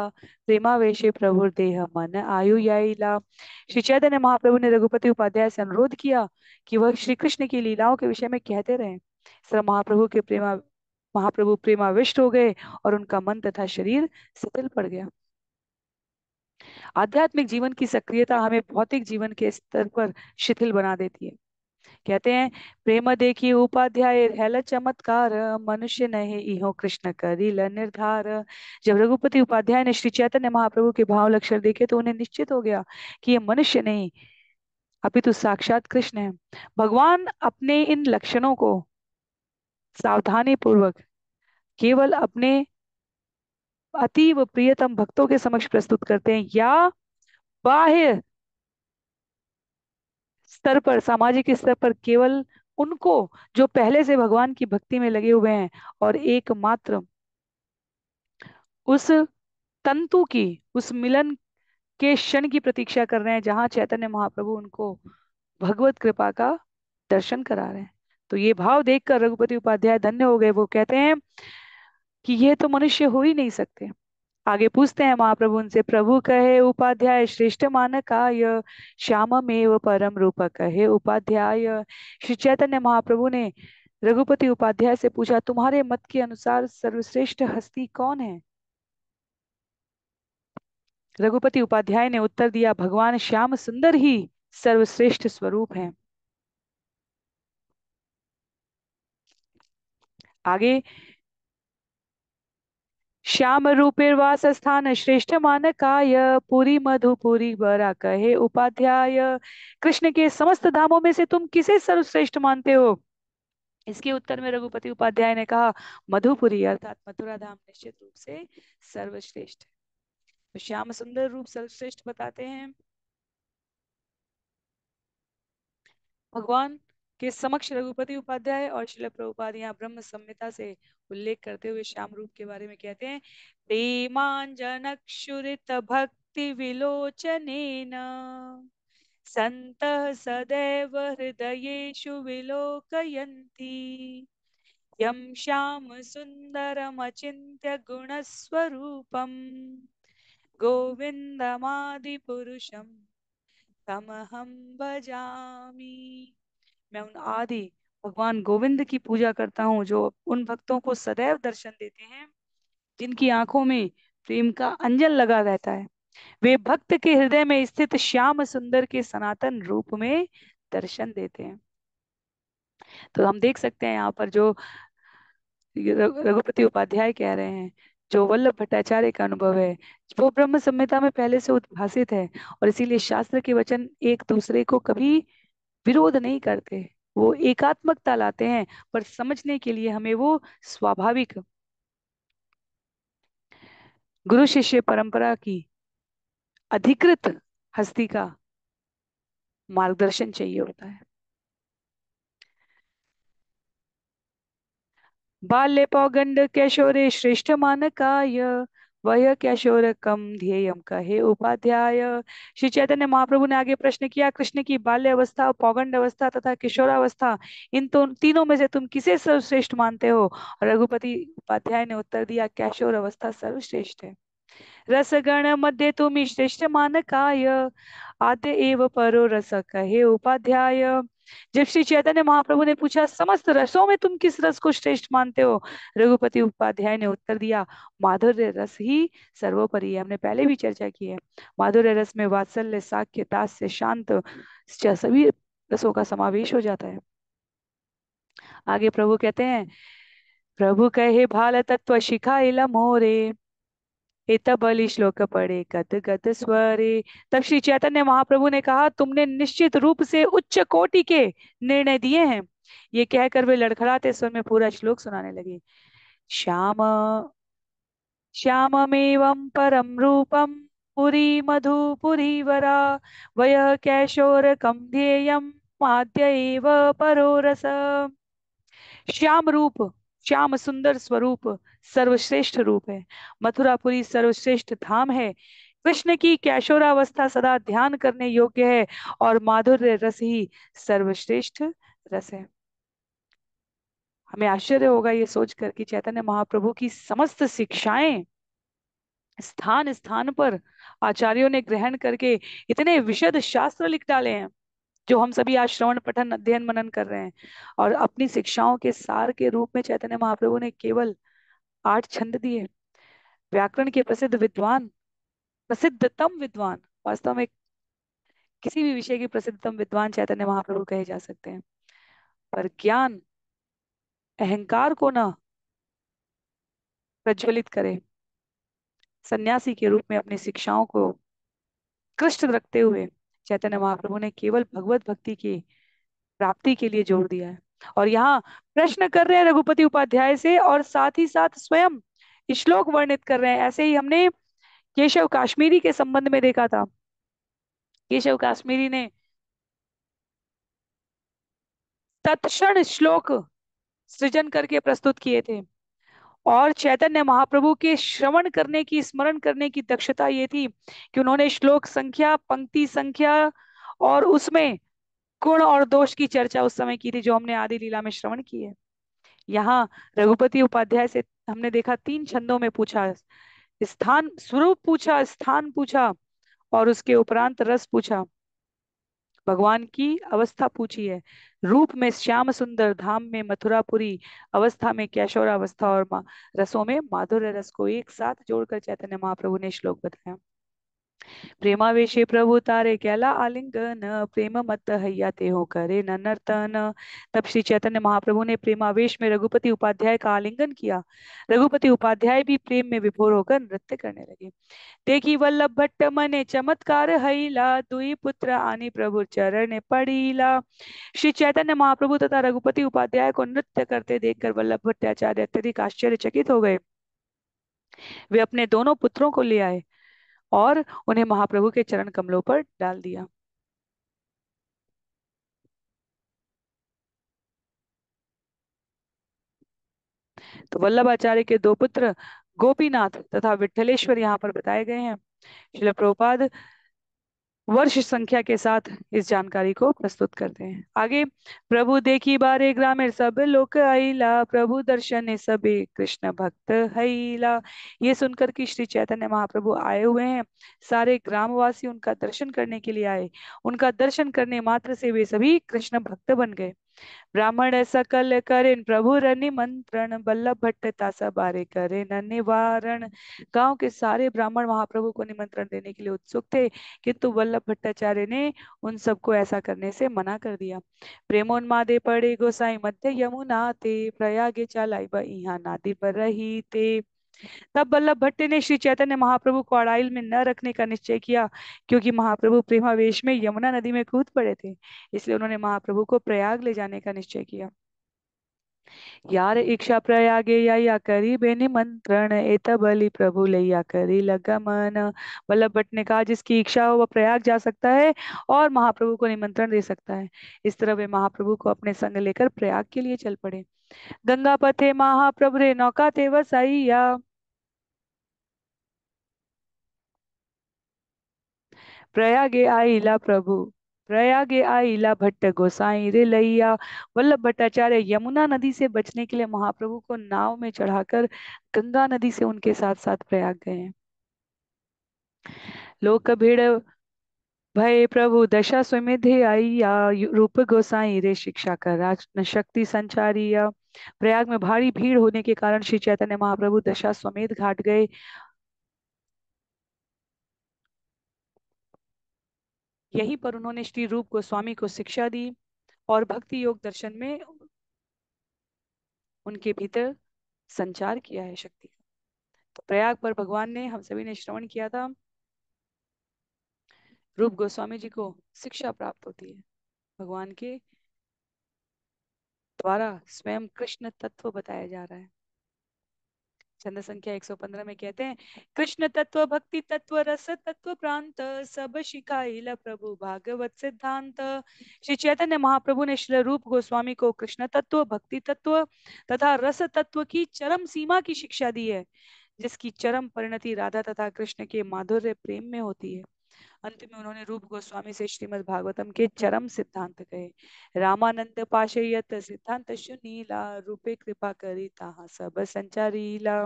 प्रेमा वेशे प्रभु देह मन आयु याईला श्री चैतन्य महाप्रभु ने रघुपति उपाध्याय से अनुरोध किया कि वह श्री कृष्ण की लीलाओं के विषय में कहते रहे सर महाप्रभु के प्रेमा महाप्रभु प्रेमाविष्ट हो गए और उनका मन तथा शरीर शिथिल पड़ गया आध्यात्मिक जीवन की सक्रियता हमें भौतिक जीवन के स्तर पर शिथिल बना देती है कहते हैं प्रेम देखी उपाध्याय हैल चमत्कार मनुष्य नहीं इहो कृष्ण करील निर्धार जब रघुपति उपाध्याय ने श्री चैतन्य महाप्रभु के भाव लक्षण देखे तो उन्हें निश्चित हो गया कि ये मनुष्य नहीं अपितु साक्षात कृष्ण है भगवान अपने इन लक्षणों को सावधानी पूर्वक केवल अपने अतीव प्रियतम भक्तों के समक्ष प्रस्तुत करते हैं या बाह्य स्तर पर सामाजिक स्तर पर केवल उनको जो पहले से भगवान की भक्ति में लगे हुए हैं और एकमात्र उस तंतु की उस मिलन के क्षण की प्रतीक्षा कर रहे हैं जहां चैतन्य महाप्रभु उनको भगवत कृपा का दर्शन करा रहे हैं तो ये भाव देखकर रघुपति उपाध्याय धन्य हो गए वो कहते हैं कि यह तो मनुष्य हो ही नहीं सकते आगे पूछते हैं महाप्रभु उनसे प्रभु कहे उपाध्याय श्रेष्ठ मानकाय श्याममेव परम रूप कहे उपाध्याय श्री चैतन्य महाप्रभु ने रघुपति उपाध्याय से पूछा तुम्हारे मत के अनुसार सर्वश्रेष्ठ हस्ती कौन है रघुपति उपाध्याय ने उत्तर दिया भगवान श्याम सुंदर ही सर्वश्रेष्ठ स्वरूप है आगे श्याम वास स्थान श्रेष्ठ काय पूरी मधुपुरी बरा कहे उपाध्याय कृष्ण के समस्त धामों में से तुम किसे सर्वश्रेष्ठ मानते हो इसके उत्तर में रघुपति उपाध्याय ने कहा मधुपुरी अर्थात मथुरा धाम निश्चित रूप से सर्वश्रेष्ठ तो श्याम सुंदर रूप सर्वश्रेष्ठ बताते हैं भगवान के समक्ष रघुपति उपाध्याय और शिल प्रभुपाद यहाँ ब्रह्म संहिता से उल्लेख करते हुए श्याम रूप के बारे में कहते हैं प्रेमान जनक्षुरित भक्ति विलोचनेन संत सदैव हृदय विलोकयंती यम श्याम स्वरूप गोविंदमादि पुरुषम तमहम भजामी मैं उन आदि भगवान गोविंद की पूजा करता हूँ जो उन भक्तों को सदैव दर्शन देते हैं जिनकी आंखों में प्रेम का अंजल लगा रहता है वे भक्त के हृदय में स्थित श्याम सुंदर के सनातन रूप में दर्शन देते हैं तो हम देख सकते हैं यहाँ पर जो रघुपति उपाध्याय कह रहे हैं जो वल्लभ भट्टाचार्य का अनुभव है वो ब्रह्म संहिता में पहले से उद्भाषित है और इसीलिए शास्त्र के वचन एक दूसरे को कभी विरोध नहीं करते वो एकात्मकता लाते हैं पर समझने के लिए हमें वो स्वाभाविक गुरु शिष्य परंपरा की अधिकृत हस्ती का मार्गदर्शन चाहिए होता है बाल्य पौगंड कैशोरे श्रेष्ठ मानकाय कम ध्येयम कहे उपाध्याय श्री चैतन्य महाप्रभु ने आगे प्रश्न किया कृष्ण की बाल्य अवस्था पौगंड अवस्था तथा किशोरावस्था इन तो तीनों में से तुम किसे सर्वश्रेष्ठ मानते हो रघुपति उपाध्याय ने उत्तर दिया कैशोर अवस्था सर्वश्रेष्ठ है रसगण मध्य तुम श्रेष्ठ मान काय आद्य एव परो रस कहे उपाध्याय जब श्री चैतन्य महाप्रभु ने पूछा समस्त रसों में तुम किस रस को श्रेष्ठ मानते हो रघुपति उपाध्याय ने उत्तर दिया माधुर्य रस ही सर्वोपरि है हमने पहले भी चर्चा की है माधुर्य रस में वात्सल्य साख्यता से शांत सभी रसों का समावेश हो जाता है आगे प्रभु कहते हैं प्रभु कहे भाल तत्व शिखा इलम हो रे एता श्लोक पढ़े गत गत स्वरे तब श्री चैतन्य महाप्रभु ने कहा तुमने निश्चित रूप से उच्च कोटि के निर्णय दिए हैं ये कहकर वे लड़खड़ाते स्वर में पूरा श्लोक सुनाने लगे श्याम श्याममेवं परम रूपम पुरी मधुपुरी वरा वय कैशोरकम ध्येयम माद्य एव परो रस श्याम रूप श्याम सुंदर स्वरूप सर्वश्रेष्ठ रूप है मथुरापुरी सर्वश्रेष्ठ धाम है कृष्ण की कैशोरावस्था सदा ध्यान करने योग्य है और माधुर्य रस ही सर्वश्रेष्ठ रस है हमें आश्चर्य होगा ये सोच कर कि चैतन्य महाप्रभु की समस्त शिक्षाएं स्थान स्थान पर आचार्यों ने ग्रहण करके इतने विशद शास्त्र लिख डाले हैं जो हम सभी आज श्रवण पठन अध्ययन मनन कर रहे हैं और अपनी शिक्षाओं के सार के रूप में चैतन्य महाप्रभु ने केवल आठ छंद दिए व्याकरण के प्रसिद्ध विद्वान प्रसिद्धतम विद्वान वास्तव में किसी भी विषय के प्रसिद्धतम विद्वान चैतन्य महाप्रभु कहे जा सकते हैं पर ज्ञान अहंकार को न प्रज्वलित करे सन्यासी के रूप में अपनी शिक्षाओं को कृष्ण रखते हुए चैतन्य महाप्रभु ने केवल भगवत भक्ति की प्राप्ति के लिए जोड़ दिया है और यहाँ प्रश्न कर रहे हैं रघुपति उपाध्याय से और साथ ही साथ स्वयं श्लोक वर्णित कर रहे हैं ऐसे ही हमने केशव काश्मीरी के संबंध में देखा था केशव काश्मीरी ने तत्ण श्लोक सृजन करके प्रस्तुत किए थे और चैतन्य महाप्रभु के श्रवण करने की स्मरण करने की दक्षता ये थी कि उन्होंने श्लोक संख्या पंक्ति संख्या और उसमें गुण और दोष की चर्चा उस समय की थी जो हमने आदि लीला में श्रवण की है यहाँ रघुपति उपाध्याय से हमने देखा तीन छंदों में पूछा स्थान स्वरूप पूछा स्थान पूछा और उसके उपरांत रस पूछा भगवान की अवस्था पूछी है रूप में श्याम सुंदर धाम में मथुरापुरी अवस्था में कैशोरा अवस्था और रसों में माधुर्य रस को एक साथ जोड़कर चैतन्य महाप्रभु ने श्लोक बताया प्रेमावेश प्रभु तारे कैला आलिंगन प्रेम मत ते हो करे नर्तन तब श्री चैतन्य महाप्रभु ने प्रेमावेश में रघुपति उपाध्याय का आलिंगन किया रघुपति उपाध्याय भी प्रेम में विभोर होकर नृत्य करने लगे देखी वल्लभ भट्ट मने चमत्कार हईला दुई पुत्र आनी प्रभु चरण पड़ीला श्री चैतन्य महाप्रभु तथा रघुपति उपाध्याय को नृत्य करते देखकर वल्लभ भट्टाचार्य अत्यधिक आश्चर्यचकित हो गए वे अपने दोनों पुत्रों को ले आए और उन्हें महाप्रभु के चरण कमलों पर डाल दिया तो आचार्य के दो पुत्र गोपीनाथ तथा विठलेश्वर यहाँ पर बताए गए हैं शिल प्रोपाद वर्ष संख्या के साथ इस जानकारी को प्रस्तुत करते हैं आगे प्रभु देखी बारे ग्रामीण सब लोक आईला प्रभु दर्शन सब कृष्ण भक्त हईला ये सुनकर कि श्री चैतन्य महाप्रभु आए हुए हैं सारे ग्रामवासी उनका दर्शन करने के लिए आए उनका दर्शन करने मात्र से वे सभी कृष्ण भक्त बन गए ब्राह्मण सकल कर प्रभु रनि मंत्रण बल्लभ भट्ट तासा बारे करेन निवारण गांव के सारे ब्राह्मण महाप्रभु को निमंत्रण देने के लिए उत्सुक थे किंतु वल्लभ भट्टाचार्य ने उन सबको ऐसा करने से मना कर दिया प्रेमोन्मादे पड़े गोसाई मध्य यमुना ते प्रयागे चालाई बहा नादी पर रही ते तब बल्लभ भट्ट ने श्री चैतन्य महाप्रभु को अड़ाइल में न रखने का निश्चय किया क्योंकि महाप्रभु प्रेमावेश में यमुना नदी में कूद पड़े थे इसलिए उन्होंने महाप्रभु को प्रयाग ले जाने का निश्चय किया यार इच्छा प्रयागे या या करी बे निमंत्रण एत बलि प्रभु लैया करी लगमन वल्लभ भट्ट ने कहा जिसकी इच्छा हो वह प्रयाग जा सकता है और महाप्रभु को निमंत्रण दे सकता है इस तरह वे महाप्रभु को अपने संग लेकर प्रयाग के लिए चल पड़े गंगा पथे महाप्रभु रे नौका ते वसाइया प्रयागे आईला प्रभु प्रयागे आईला भट्ट गोसाई रे लैया वल्लभ भट्टाचार्य यमुना नदी से बचने के लिए महाप्रभु को नाव में चढ़ाकर गंगा नदी से उनके साथ साथ प्रयाग गए लोक भीड़ भय प्रभु दशा स्वमेधे आईया रूप गोसाई रे शिक्षा कर राज शक्ति संचारिया प्रयाग में भारी भीड़ होने के कारण श्री चैतन्य महाप्रभु दशा स्वमेध घाट गए यहीं पर उन्होंने श्री रूप गोस्वामी को शिक्षा दी और भक्ति योग दर्शन में उनके भीतर संचार किया है शक्ति का तो प्रयाग पर भगवान ने हम सभी ने श्रवण किया था रूप गोस्वामी जी को शिक्षा प्राप्त होती है भगवान के द्वारा स्वयं कृष्ण तत्व बताया जा रहा है छंद संख्या 115 में कहते हैं कृष्ण तत्व भक्ति तत्व रस तत्व प्रांत सब शिकाइला प्रभु भागवत सिद्धांत श्री चैतन्य महाप्रभु ने श्री रूप गोस्वामी को कृष्ण तत्व भक्ति तत्व तथा रस तत्व की चरम सीमा की शिक्षा दी है जिसकी चरम परिणति राधा तथा कृष्ण के माधुर्य प्रेम में होती है अंत में उन्होंने रूप गोस्वामी से श्रीमद भागवतम के चरम सिद्धांत कहे रामानंद पाशे यत सिद्धांत सुनीला रूपे कृपा करी ताहा सब संचारीला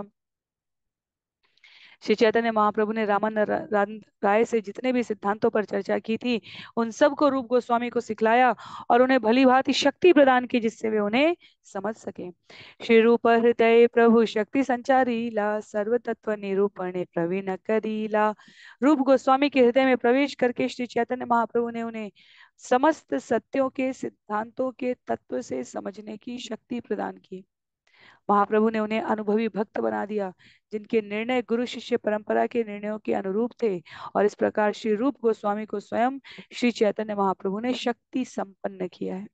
श्री चैतन्य महाप्रभु ने रामन राय से जितने भी सिद्धांतों पर चर्चा की थी उन सबको रूप गोस्वामी को सिखलाया और उन्हें भली भांति शक्ति प्रदान की जिससे वे उन्हें समझ सके श्री रूप हृदय प्रभु शक्ति संचारीला सर्व तत्व निरूपण प्रवीण करीला रूप गोस्वामी के हृदय में प्रवेश करके श्री चैतन्य महाप्रभु ने उन्हें समस्त सत्यों के सिद्धांतों के तत्व से समझने की शक्ति प्रदान की महाप्रभु ने उन्हें अनुभवी भक्त बना दिया जिनके निर्णय गुरु शिष्य परंपरा के निर्णयों के अनुरूप थे और इस प्रकार श्री रूप गोस्वामी को स्वयं श्री चैतन्य महाप्रभु ने शक्ति संपन्न किया है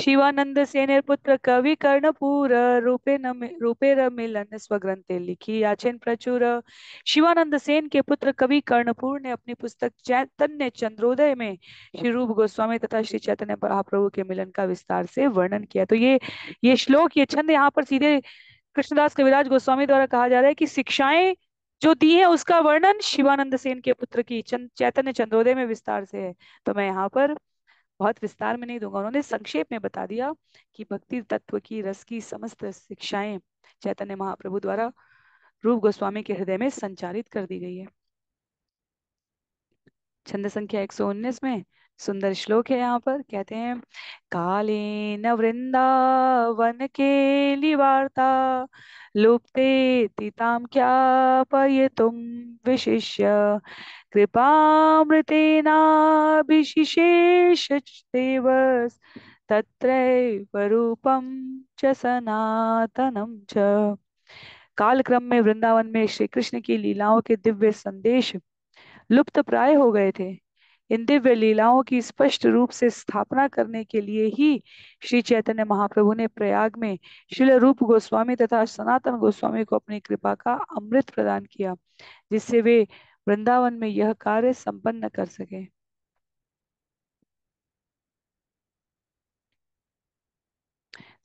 शिवानंद सेनेर पुत्र कवि कर्णपूर रूपे न रूपे मिलन स्वग्रंथे लिखी याचेन प्रचुर शिवानंद सेन के पुत्र कवि कर्णपूर ने अपनी पुस्तक चैतन्य चंद्रोदय में श्री रूप गोस्वामी तथा श्री चैतन्य महाप्रभु के मिलन का विस्तार से वर्णन किया तो ये ये श्लोक ये छंद यहाँ पर सीधे कृष्णदास कविराज गोस्वामी द्वारा कहा जा रहा है कि शिक्षाएं जो दी है उसका वर्णन शिवानंद सेन के पुत्र की चैतन्य चंद्रोदय में विस्तार से है तो मैं यहाँ पर बहुत विस्तार में नहीं दूंगा उन्होंने संक्षेप में बता दिया कि भक्ति तत्व की रस की समस्त शिक्षाएं चैतन्य महाप्रभु द्वारा रूप गोस्वामी के हृदय में संचालित कर दी गई है छंद संख्या एक में सुंदर श्लोक है यहाँ पर कहते हैं न वृंदावन के वार्ता लुप्ते तिताम क्या पय तुम विशिष्य कृपामृतेनाभिशिशेषदेवस् तत्रैव रूपं च सनातनं च में वृंदावन में श्री कृष्ण की लीलाओं के दिव्य संदेश लुप्त प्राय हो गए थे इन दिव्य लीलाओं की स्पष्ट रूप से स्थापना करने के लिए ही श्री चैतन्य महाप्रभु ने प्रयाग में शिल रूप गोस्वामी तथा सनातन गोस्वामी को अपनी कृपा का अमृत प्रदान किया जिससे वे वृंदावन में यह कार्य संपन्न कर सके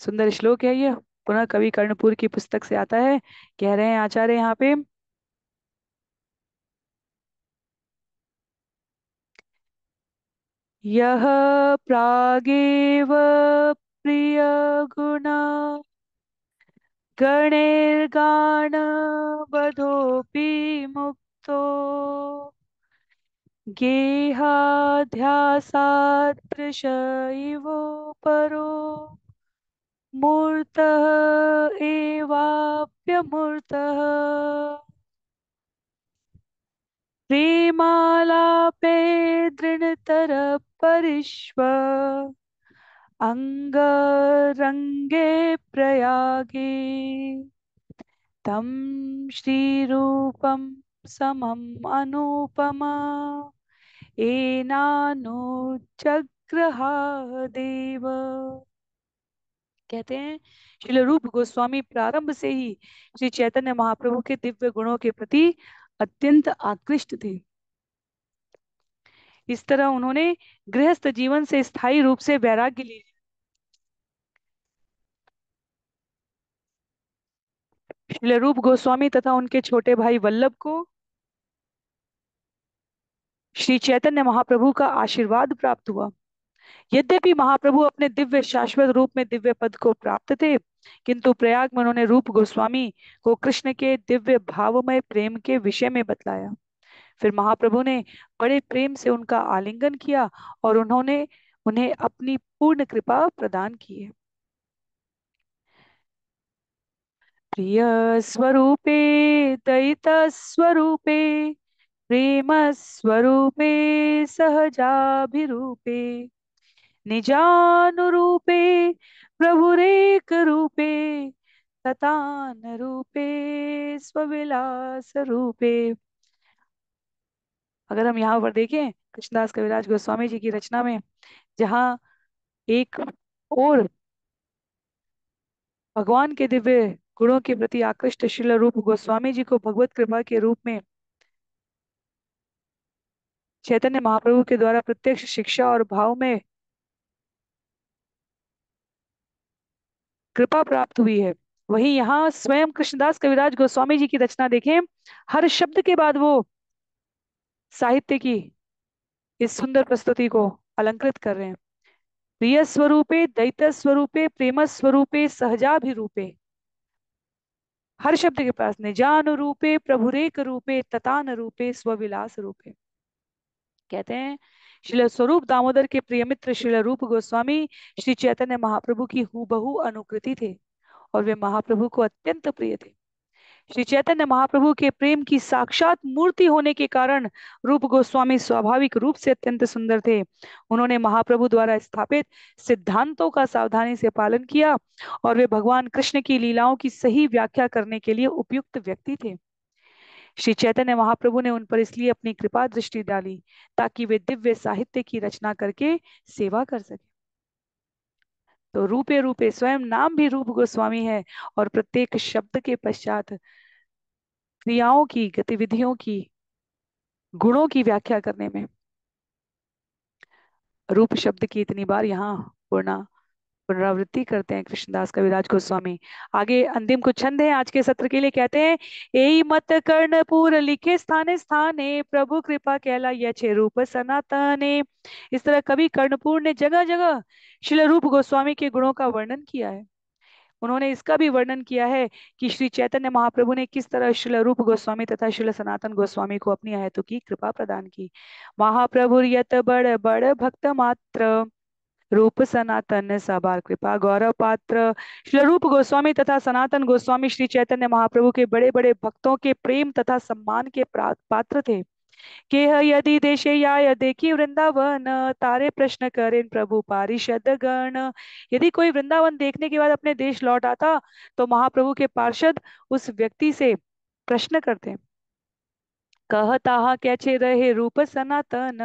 सुंदर श्लोक है यह पुनः कवि कर्णपुर की पुस्तक से आता है कह रहे हैं आचार्य यहाँ पे यह प्रागेव प्रिय गुण बधोपी मुक्त तो गेहाध्यासादृश इवोपरो मूर्तः एवाप्यमूर्तः प्रेमालापे दृढतरपरिश्व अङ्गरङ्गे प्रयागे तं श्रीरूपम् समम अनुपमा एनानुजग्रहा देव कहते हैं श्री रूप गोस्वामी प्रारंभ से ही श्री चैतन्य महाप्रभु के दिव्य गुणों के प्रति अत्यंत आकृष्ट थे इस तरह उन्होंने गृहस्थ जीवन से स्थायी रूप से वैराग्य ले शिलरूप गोस्वामी तथा उनके छोटे भाई वल्लभ को श्री चैतन्य महाप्रभु का आशीर्वाद प्राप्त हुआ यद्यपि महाप्रभु अपने दिव्य शाश्वत रूप में दिव्य पद को प्राप्त थे किंतु प्रयाग में उन्होंने रूप गोस्वामी को कृष्ण के दिव्य भावमय प्रेम के विषय में बतलाया फिर महाप्रभु ने बड़े प्रेम से उनका आलिंगन किया और उन्होंने उन्हें अपनी पूर्ण कृपा प्रदान की है प्रिय स्वरूपे दयित स्वरूपे स्वरूपे सहजाभिरूपे निजानुरूपे रूपे स्विलास रूपे अगर हम यहाँ पर देखें कृष्णदास कविराज गोस्वामी जी की रचना में जहाँ एक और भगवान के दिव्य गुणों के प्रति आकृष्ट शिल रूप गोस्वामी जी को भगवत कृपा के रूप में चैतन्य महाप्रभु के द्वारा प्रत्यक्ष शिक्षा और भाव में कृपा प्राप्त हुई है वही यहाँ स्वयं कृष्णदास कविराज गोस्वामी जी की रचना देखें हर शब्द के बाद वो साहित्य की इस सुंदर प्रस्तुति को अलंकृत कर रहे हैं प्रिय स्वरूपे दैत स्वरूपे प्रेम स्वरूपे सहजाभिरूपे हर शब्द के पास निजान रूपे प्रभुरेक रूपे ततान रूपे स्विलास रूपे कहते हैं शिल स्वरूप दामोदर के प्रिय मित्र शिल रूप गोस्वामी श्री चैतन्य महाप्रभु की हूबहू अनुकृति थे और वे महाप्रभु को अत्यंत प्रिय थे श्री चैतन्य महाप्रभु के प्रेम की साक्षात मूर्ति होने के कारण रूप गोस्वामी स्वाभाविक रूप से अत्यंत सुंदर थे उन्होंने महाप्रभु द्वारा स्थापित सिद्धांतों का सावधानी से पालन किया और वे भगवान कृष्ण की लीलाओं की सही व्याख्या करने के लिए उपयुक्त व्यक्ति थे श्री चैतन्य महाप्रभु ने उन पर इसलिए अपनी कृपा दृष्टि डाली ताकि वे दिव्य साहित्य की रचना करके सेवा कर सके तो रूपे रूपे स्वयं नाम भी रूप गोस्वामी है और प्रत्येक शब्द के पश्चात क्रियाओं की गतिविधियों की गुणों की व्याख्या करने में रूप शब्द की इतनी बार यहाँ पूर्णा पुनरावृत्ति करते हैं कृष्णदास कविराज गोस्वामी आगे अंतिम कुछ छंद है आज के सत्र के लिए कहते हैं ए मत कर्णपुर लिखे स्थाने स्थाने प्रभु कृपा कहला यछे रूप सनातने इस तरह कवि कर्णपुर ने जगह जगह शिल रूप गोस्वामी के गुणों का वर्णन किया है उन्होंने इसका भी वर्णन किया है कि श्री चैतन्य महाप्रभु ने किस तरह शिल रूप गोस्वामी तथा शिल सनातन गोस्वामी को अपनी आयतु की कृपा प्रदान की महाप्रभु यत बड़ बड़ भक्त मात्र रूप सनातन सबार कृपा गौरव पात्र श्लरूप गोस्वामी तथा सनातन गोस्वामी श्री चैतन्य महाप्रभु के बड़े बड़े भक्तों के प्रेम तथा सम्मान के पात्र थे केह यदि देशे या देखी वृंदावन तारे प्रश्न करें प्रभु पारिषद गण यदि कोई वृंदावन देखने के बाद अपने देश लौट आता तो महाप्रभु के पार्षद उस व्यक्ति से प्रश्न करते हैं कहता कैचे रहे रूप सनातन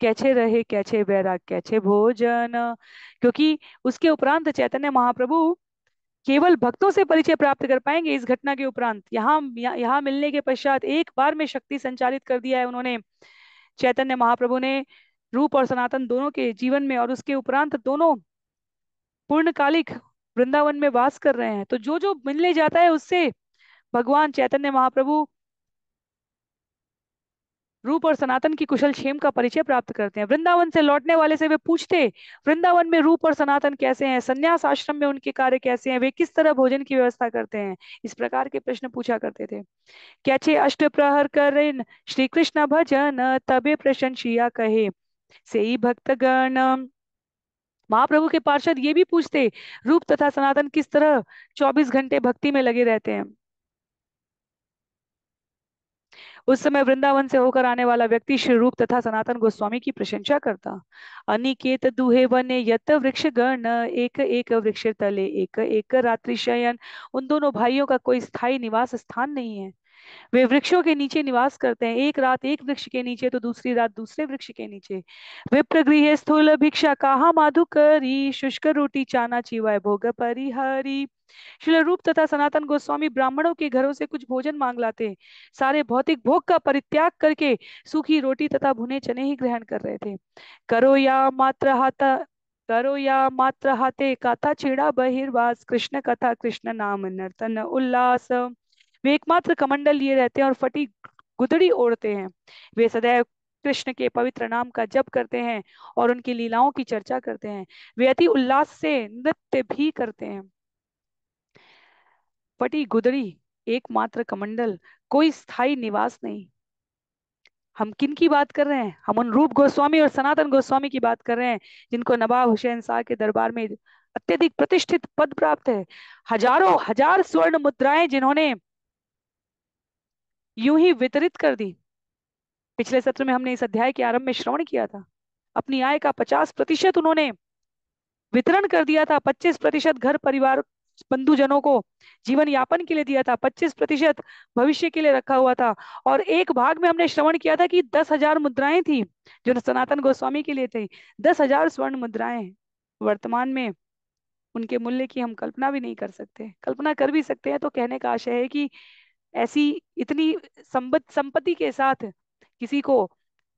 कैचे रहे कैचे बैराग कैचे भोजन क्योंकि उसके उपरांत चैतन्य महाप्रभु केवल भक्तों से परिचय प्राप्त कर पाएंगे इस घटना के उपरांत यहाँ यहाँ मिलने के पश्चात एक बार में शक्ति संचालित कर दिया है उन्होंने चैतन्य महाप्रभु ने रूप और सनातन दोनों के जीवन में और उसके उपरांत दोनों पूर्णकालिक वृंदावन में वास कर रहे हैं तो जो जो मिलने जाता है उससे भगवान चैतन्य महाप्रभु रूप और सनातन की कुशल क्षेम का परिचय प्राप्त करते हैं वृंदावन से लौटने वाले से वे पूछते वृंदावन में रूप और सनातन कैसे हैं संन्यास आश्रम में उनके कार्य कैसे हैं वे किस तरह भोजन की व्यवस्था करते हैं इस प्रकार के प्रश्न पूछा करते थे कैचे अष्ट प्रहर कर श्री कृष्ण भजन तबे प्रशंसिया कहे से ही भक्तगण महाप्रभु के पार्षद ये भी पूछते रूप तथा सनातन किस तरह 24 घंटे भक्ति में लगे रहते हैं उस समय वृंदावन से होकर आने वाला व्यक्ति श्री रूप तथा सनातन गोस्वामी की प्रशंसा करता अनिकेत दुहे वने यत वृक्ष गण एक एक वृक्ष तले एक एक रात्रि शयन उन दोनों भाइयों का कोई स्थायी निवास स्थान नहीं है वे वृक्षों के नीचे निवास करते हैं एक रात एक वृक्ष के नीचे तो दूसरी रात दूसरे वृक्ष के नीचे विप्रगृह स्थूल भिक्षा माधु करी शुष्क रोटी चाना चीवाय भोग परिहरी शिल रूप तथा सनातन गोस्वामी ब्राह्मणों के घरों से कुछ भोजन मांग लाते सारे भौतिक भोग का परित्याग करके सूखी रोटी तथा भुने चने ही ग्रहण कर रहे थे करो या मात्र हाथा करो या मात्र हाथे कथा छिड़ा बहिर्वास कृष्ण कथा कृष्ण नाम नर्तन उल्लास वे एकमात्र कमंडल लिए रहते हैं और फटी गुदड़ी ओढ़ते हैं वे सदैव कृष्ण के पवित्र नाम का जप करते हैं और उनकी लीलाओं की चर्चा करते हैं वे अति उल्लास से नृत्य भी करते हैं फटी गुदड़ी एकमात्र कमंडल कोई स्थायी निवास नहीं हम किन की बात कर रहे हैं हम उन रूप गोस्वामी और सनातन गोस्वामी की बात कर रहे हैं जिनको नवाब हुसैन शाह के दरबार में अत्यधिक प्रतिष्ठित पद प्राप्त है हजारों हजार स्वर्ण मुद्राएं जिन्होंने यूं ही वितरित कर दी पिछले सत्र में हमने इस अध्याय के आरंभ में श्रवण किया था अपनी आय का पचास प्रतिशत उन्होंने वितरण कर दिया था पच्चीस प्रतिशत घर परिवार बंधुजनों को जीवन यापन के लिए दिया था पच्चीस प्रतिशत भविष्य के लिए रखा हुआ था और एक भाग में हमने श्रवण किया था कि दस हजार मुद्राएं थी जो सनातन गोस्वामी के लिए थी दस हजार स्वर्ण मुद्राएं वर्तमान में उनके मूल्य की हम कल्पना भी नहीं कर सकते कल्पना कर भी सकते हैं तो कहने का आशय है कि ऐसी इतनी संपत्ति के साथ किसी को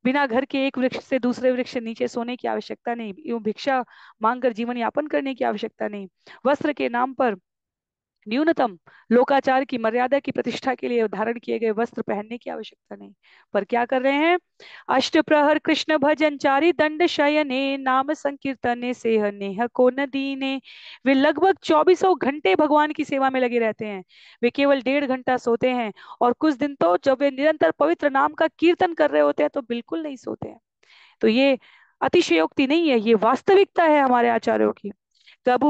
बिना घर के एक वृक्ष से दूसरे वृक्ष नीचे सोने की आवश्यकता नहीं भिक्षा मांगकर जीवन यापन करने की आवश्यकता नहीं वस्त्र के नाम पर न्यूनतम लोकाचार की मर्यादा की प्रतिष्ठा के लिए धारण किए गए वस्त्र पहनने की आवश्यकता नहीं पर क्या कर रहे हैं अष्ट प्रहर कृष्ण भजन चारी दंड शयने नाम संकीर्तने से नेह को दीने वे लगभग चौबीसों घंटे भगवान की सेवा में लगे रहते हैं वे केवल डेढ़ घंटा सोते हैं और कुछ दिन तो जब वे निरंतर पवित्र नाम का कीर्तन कर रहे होते हैं तो बिल्कुल नहीं सोते हैं तो ये अतिशयोक्ति नहीं है ये वास्तविकता है हमारे आचार्यों की कबु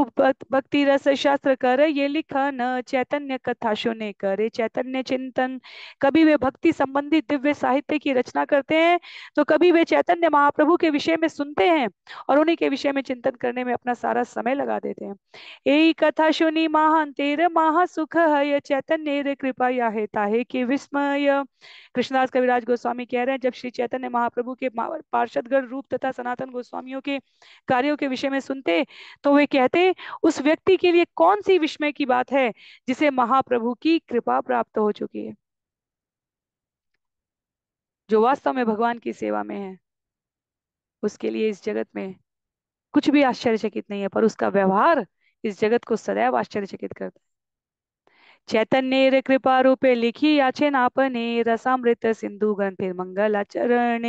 भक्ति रस शास्त्र कर ये न चैतन्य कथा सुने करे चैतन्य चिंतन कभी वे भक्ति संबंधी दिव्य साहित्य की रचना करते हैं तो कभी वे चैतन्य महाप्रभु के विषय में सुनते हैं और उन्हीं के विषय में चिंतन करने में अपना सारा समय लगा देते हैं ए कथा सुनी महांतेर महा सुख है चैतन्य कृपा या है ताहे कि विस्मय कृष्णदास कविराज गोस्वामी कह रहे हैं जब श्री चैतन्य महाप्रभु के पार्षदगढ़ रूप तथा सनातन गोस्वामियों के कार्यों के विषय में सुनते तो वे कहते उस व्यक्ति के लिए कौन सी विस्मय की बात है जिसे महाप्रभु की कृपा प्राप्त हो चुकी है जो वास्तव में भगवान की सेवा में है उसके लिए इस जगत में कुछ भी आश्चर्यचकित नहीं है पर उसका व्यवहार इस जगत को सदैव आश्चर्यचकित करता है चैतन्य कृपा रूपे लिखी आचेनापने रसामृत सिंधु ग्रंथे मंगलाचरण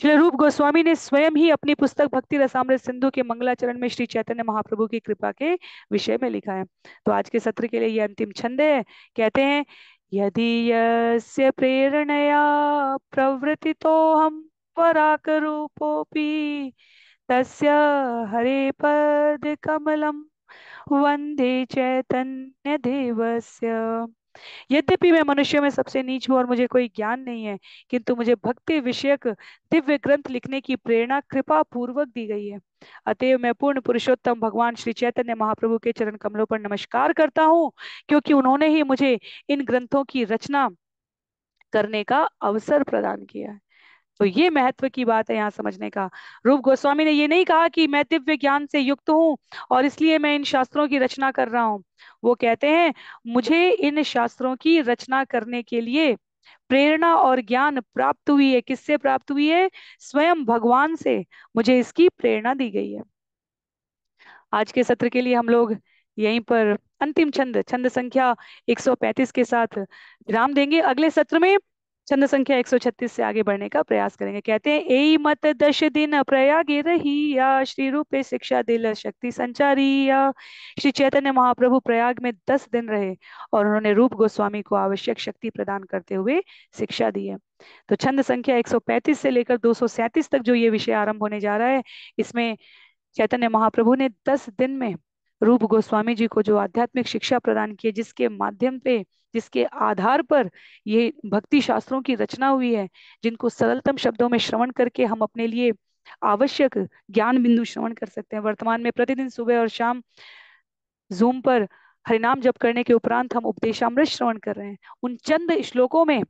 श्री रूप गोस्वामी ने स्वयं ही अपनी पुस्तक भक्ति रसामृत सिंधु के मंगलाचरण में श्री चैतन्य महाप्रभु की कृपा के विषय में लिखा है तो आज के सत्र के लिए ये अंतिम छंद है कहते हैं यदि यस्य प्रेरणया प्रवृत्ति तो हम पराक रूपोपी तस्य हरे पद कमलम वंदे चैतन्य देवस्य यद्यपि मैं मनुष्य में सबसे नीच हूँ और मुझे कोई ज्ञान नहीं है किंतु मुझे भक्ति विषयक दिव्य ग्रंथ लिखने की प्रेरणा कृपा पूर्वक दी गई है अतएव मैं पूर्ण पुरुषोत्तम भगवान श्री चैतन्य महाप्रभु के चरण कमलों पर नमस्कार करता हूँ क्योंकि उन्होंने ही मुझे इन ग्रंथों की रचना करने का अवसर प्रदान किया है तो ये महत्व की बात है यहाँ समझने का रूप गोस्वामी ने ये नहीं कहा कि मैं दिव्य ज्ञान से युक्त हूँ और इसलिए मैं इन शास्त्रों की रचना कर रहा हूँ वो कहते हैं मुझे इन शास्त्रों की रचना करने के लिए प्रेरणा और ज्ञान प्राप्त हुई है किससे प्राप्त हुई है स्वयं भगवान से मुझे इसकी प्रेरणा दी गई है आज के सत्र के लिए हम लोग यहीं पर अंतिम छंद छंद संख्या 135 के साथ विराम देंगे अगले सत्र में छंद संख्या 136 से आगे बढ़ने का प्रयास करेंगे कहते हैं ए मत दश दिन प्रयागे रहिया श्री रूपे शिक्षा दिल शक्ति संचारी या श्री चैतन्य महाप्रभु प्रयाग में दस दिन रहे और उन्होंने रूप गोस्वामी को आवश्यक शक्ति प्रदान करते हुए शिक्षा दी है तो छंद संख्या 135 से लेकर 237 तक जो ये विषय आरंभ होने जा रहा है इसमें चैतन्य महाप्रभु ने दस दिन में रूप गोस्वामी जी को जो आध्यात्मिक शिक्षा प्रदान की जिसके माध्यम पे जिसके आधार पर ये भक्ति शास्त्रों की रचना हुई है जिनको सरलतम शब्दों में श्रवण करके हम अपने लिए आवश्यक ज्ञान बिंदु श्रवण कर सकते हैं वर्तमान में प्रतिदिन सुबह और शाम जूम पर हरिनाम जप करने के उपरांत हम उपदेशामृत श्रवण कर रहे हैं उन चंद श्लोकों में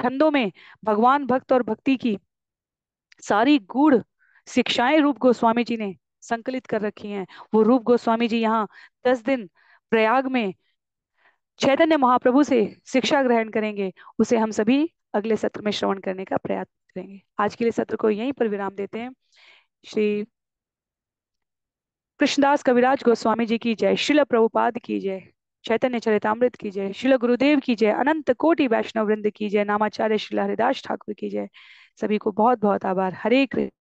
छंदों में भगवान भक्त और भक्ति की सारी गुढ़ शिक्षाएं रूप गोस्वामी जी ने संकलित कर रखी हैं वो रूप गोस्वामी जी यहाँ दस दिन प्रयाग में चैतन्य महाप्रभु से शिक्षा ग्रहण करेंगे उसे हम सभी अगले सत्र में श्रवण करने का प्रयास करेंगे आज के लिए सत्र को यहीं पर विराम देते हैं श्री कृष्णदास कविराज गोस्वामी जी की जय शिल प्रभुपाद की जय चैतन्य चरितमृत की जय शिल गुरुदेव की जय अनंत कोटि वैष्णव वृंद की जय नामाचार्य शिला हरिदास ठाकुर की जय सभी को बहुत बहुत आभार हरे कृष्ण